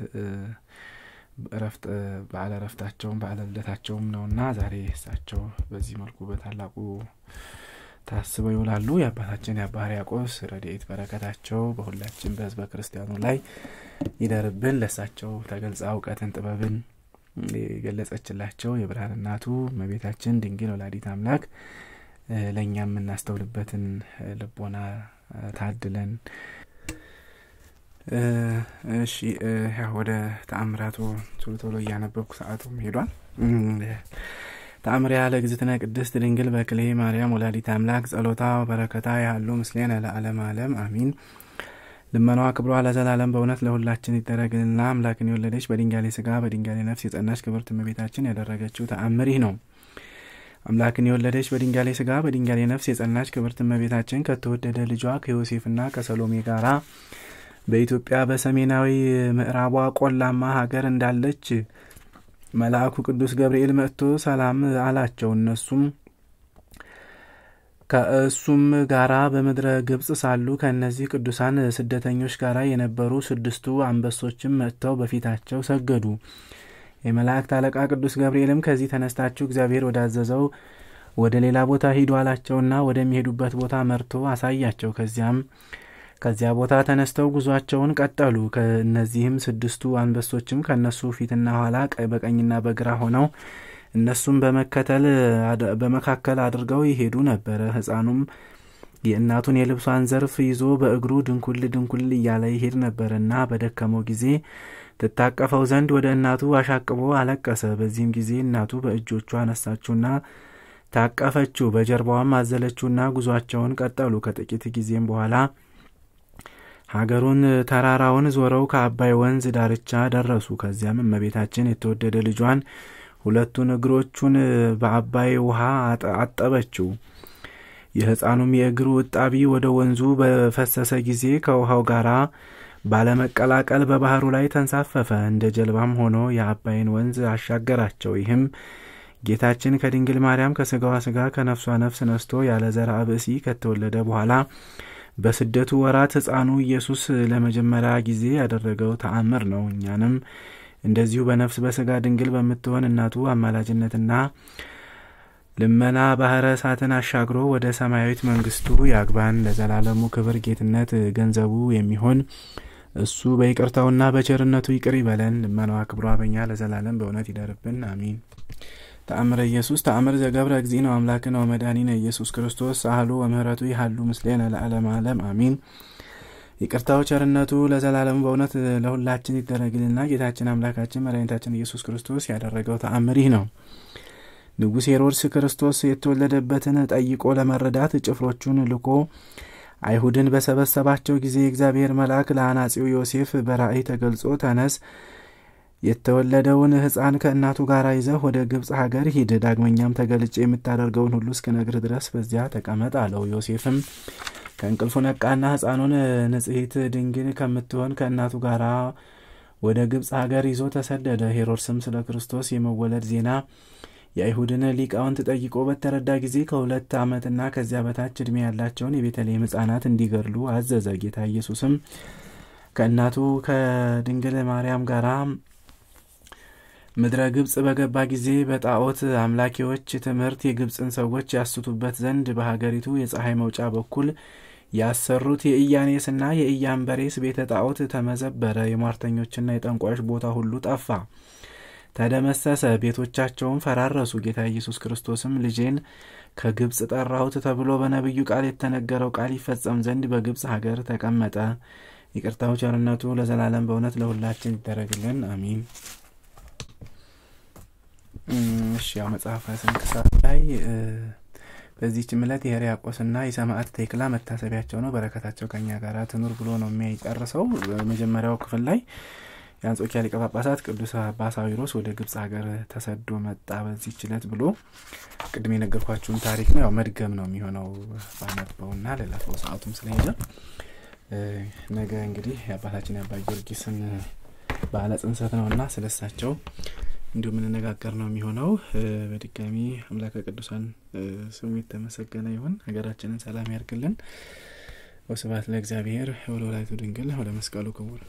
ረፍት በዓለ ረፍታቸውም በዓለ ልደታቸውም ነውና ዛሬ እሳቸው በዚህ መልኩ በታላቁ ታስበው ይውላሉ። የአባታችን የአባ ሕርያቆስ ረድኤት በረከታቸው በሁላችን በህዝበ ክርስቲያኑ ላይ ይደርብን። ለእሳቸው ተገልጻ እውቀትን ጥበብን የገለጸችላቸው የብርሃን እናቱ መቤታችን ድንግል ወላዲት አምላክ ለእኛ የምናስተውልበትን ልቦና ታድለን። እሺ ያው ወደ ተአምራቱ ቶሎ ቶሎ እያነበብኩ ሰዓቱም ሄዷል። ተአምር ያለ ግዝትነ ቅድስት ድንግል በክሌ ማርያም ወላዲት አምላክ ጸሎታ በረከታ ያሉ ምስሌን ለአለም አለም አሚን ልመናዋ ክብሯ ለዘላለም በእውነት ለሁላችን ይደረግልና አምላክን የወለደች በድንጋሌ ስጋ በድንጋሌ ነፍስ የጸናች ክብር ትምቤታችን ያደረገችው ተአምር ነው። አምላክን የወለደች በድንጋሌ ስጋ በድንጋሌ ነፍስ የጸናች ክብር ትምቤታችን ከተወደደ ልጇ ከዮሴፍና ከሰሎሜ ጋራ በኢትዮጵያ በሰሜናዊ ምዕራቧ ቆላማ ሀገር እንዳለች መልአኩ ቅዱስ ገብርኤል መጥቶ ሰላም አላቸው። እነሱም ከእሱም ጋራ በምድረ ግብፅ ሳሉ ከእነዚህ ቅዱሳን ስደተኞች ጋር የነበሩ ስድስቱ አንበሶችም መጥተው በፊታቸው ሰገዱ። የመላእክት አለቃ ቅዱስ ገብርኤልም ከዚህ ተነስታችሁ እግዚአብሔር ወዳዘዘው ወደ ሌላ ቦታ ሂዱ አላቸውና ወደሚሄዱበት ቦታ መርቶ አሳያቸው። ከዚያም ከዚያ ቦታ ተነስተው ጉዟቸውን ቀጠሉ። ከእነዚህም ስድስቱ አንበሶችም ከእነሱ ፊትና ኋላ በቀኝና በግራ ሆነው እነሱም በመከተል በመካከል አድርገው ይሄዱ ነበረ ህፃኑም የእናቱን የልብሷን ዘርፍ ይዞ በእግሩ ድንኩል ድንኩል እያለ ይሄድ ነበረና በደከመው ጊዜ ትታቀፈው ዘንድ ወደ እናቱ አሻቅቦ አለቀሰ በዚህም ጊዜ እናቱ በእጆቹ አነሳችውና ታቀፈችው በጀርባዋም አዘለችውና ጉዟቸውን ቀጠሉ ከጥቂት ጊዜም በኋላ ሀገሩን ተራራውን ዞረው ከአባይ ወንዝ ዳርቻ ደረሱ ከዚያም እመቤታችን የተወደደ ልጇን ሁለቱን እግሮቹን በአባይ ውሃ አጠበችው። የሕፃኑም የእግር ውጣቢ ወደ ወንዙ በፈሰሰ ጊዜ ከውሃው ጋር ባለመቀላቀል በባህሩ ላይ ተንሳፈፈ። እንደ ጀልባም ሆኖ የአባይን ወንዝ አሻገራቸው። ይህም ጌታችን ከድንግል ማርያም ከስጋዋ ስጋ ከነፍሷ ነፍስ ነስቶ ያለ ዘርአ ብእሲ ከተወለደ በኋላ በስደቱ ወራት ሕፃኑ ኢየሱስ ለመጀመሪያ ጊዜ ያደረገው ተአምር ነው። እኛንም እንደዚሁ በነፍስ በስጋ ድንግል በምትሆን እናቱ አማላጅነትና ልመና ባህረ እሳትን አሻግሮ ወደ ሰማያዊት መንግስቱ ያግባን። ለዘላለሙ ክብር ጌትነት ገንዘቡ የሚሆን እሱ በይቅርታውና በቸርነቱ ይቅር ይበለን። ልመናዋ ክብሯ በኛ ለዘላለም በእውነት ይደርብን፣ አሚን። ተአምረ ኢየሱስ ተአምር ዘገብረ እግዚእነ አምላክነ ወመድኃኒነ ኢየሱስ ክርስቶስ ሳህሉ ወምህረቱ ይሃሉ ምስሌነ ለዓለም ዓለም አሚን ይቅርታው ቸርነቱ ለዘላለሙ በእውነት ለሁላችን ይደረግልና። ጌታችን አምላካችን መድኃኒታችን ኢየሱስ ክርስቶስ ያደረገው ተአምር ይህ ነው። ንጉሥ ሄሮድስ ክርስቶስ የተወለደበትን ጠይቆ ለመረዳት ጭፍሮቹን ልኮ አይሁድን በሰበሰባቸው ጊዜ የእግዚአብሔር መልአክ ለአናጺው ዮሴፍ በራእይ ተገልጾ ተነስ፣ የተወለደውን ሕፃን ከእናቱ ጋር ይዘህ ወደ ግብፅ ሀገር ሂድ፣ ዳግመኛም ተገልጬ የምታደርገውን ሁሉ እስክነግርህ ድረስ በዚያ ተቀመጥ አለው። ዮሴፍም ከእንቅልፉ ነቃና ሕፃኑን ንጽሕት ድንግል ከምትሆን ከእናቱ ጋር ወደ ግብፅ ሀገር ይዞ ተሰደደ። ሄሮድስም ስለ ክርስቶስ የመወለድ ዜና የአይሁድን ሊቃውንት ጠይቆ በተረዳ ጊዜ ከሁለት ዓመትና ከዚያ በታች ዕድሜ ያላቸውን የቤተልሔም ሕፃናት እንዲገድሉ አዘዘ። ጌታ ኢየሱስም ከእናቱ ከድንግል ማርያም ጋር ምድረ ግብፅ በገባ ጊዜ በጣዖት አምላኪዎች ትምህርት የግብፅን ሰዎች ያስቱበት ዘንድ በሀገሪቱ የፀሐይ መውጫ በኩል ያሰሩት የኢያኔስና የኢያንበሬስ ቤተ ጣዖት ተመዘበረ፣ የሟርተኞችና የጠንቋዮች ቦታ ሁሉ ጠፋ፣ ተደመሰሰ፣ ቤቶቻቸውን ፈራረሱ። ጌታ ኢየሱስ ክርስቶስም ልጄን ከግብፅ ጠራሁት ተብሎ በነቢዩ ቃል የተነገረው ቃል ይፈጸም ዘንድ በግብፅ ሀገር ተቀመጠ። ይቅርታው ቸርነቱ ለዘላለም በእውነት ለሁላችን ይደረግልን፣ አሚን። እሺ ያው መጽሐፈ ስንክሳር ላይ በዚህች ዕለት ና የሰማዕት ቴክላ መታሰቢያቸው ነው። በረከታቸው ከኛ ጋር ትኑር ብሎ ነው የሚጨርሰው። በመጀመሪያው ክፍል ላይ የአንጾኪያ ሊቀ ጳጳሳት ቅዱስ አባ ወደ ግብጽ ሀገር ተሰዶ መጣ በዚህ ችለት ብሎ ቅድም የነገርኳችሁን ታሪክ ነው ያው መድገም ነው የሚሆነው ባነበውና ለለፈው ሰአቱም ስለሄደ ነገ እንግዲህ የአባታችን የአባ ጊዮርጊስን ባለ ጽንሰት ነውና ስለሳቸው እንዲሁ የምንነጋገር ነው የሚሆነው። በድጋሚ አምላከ ቅዱሳን ስሙ የተመሰገነ ይሁን። ሀገራችንን ሰላም ያርግልን። ወስብሐት ለእግዚአብሔር ወለወላዲቱ ድንግል መስቀሉ ክቡር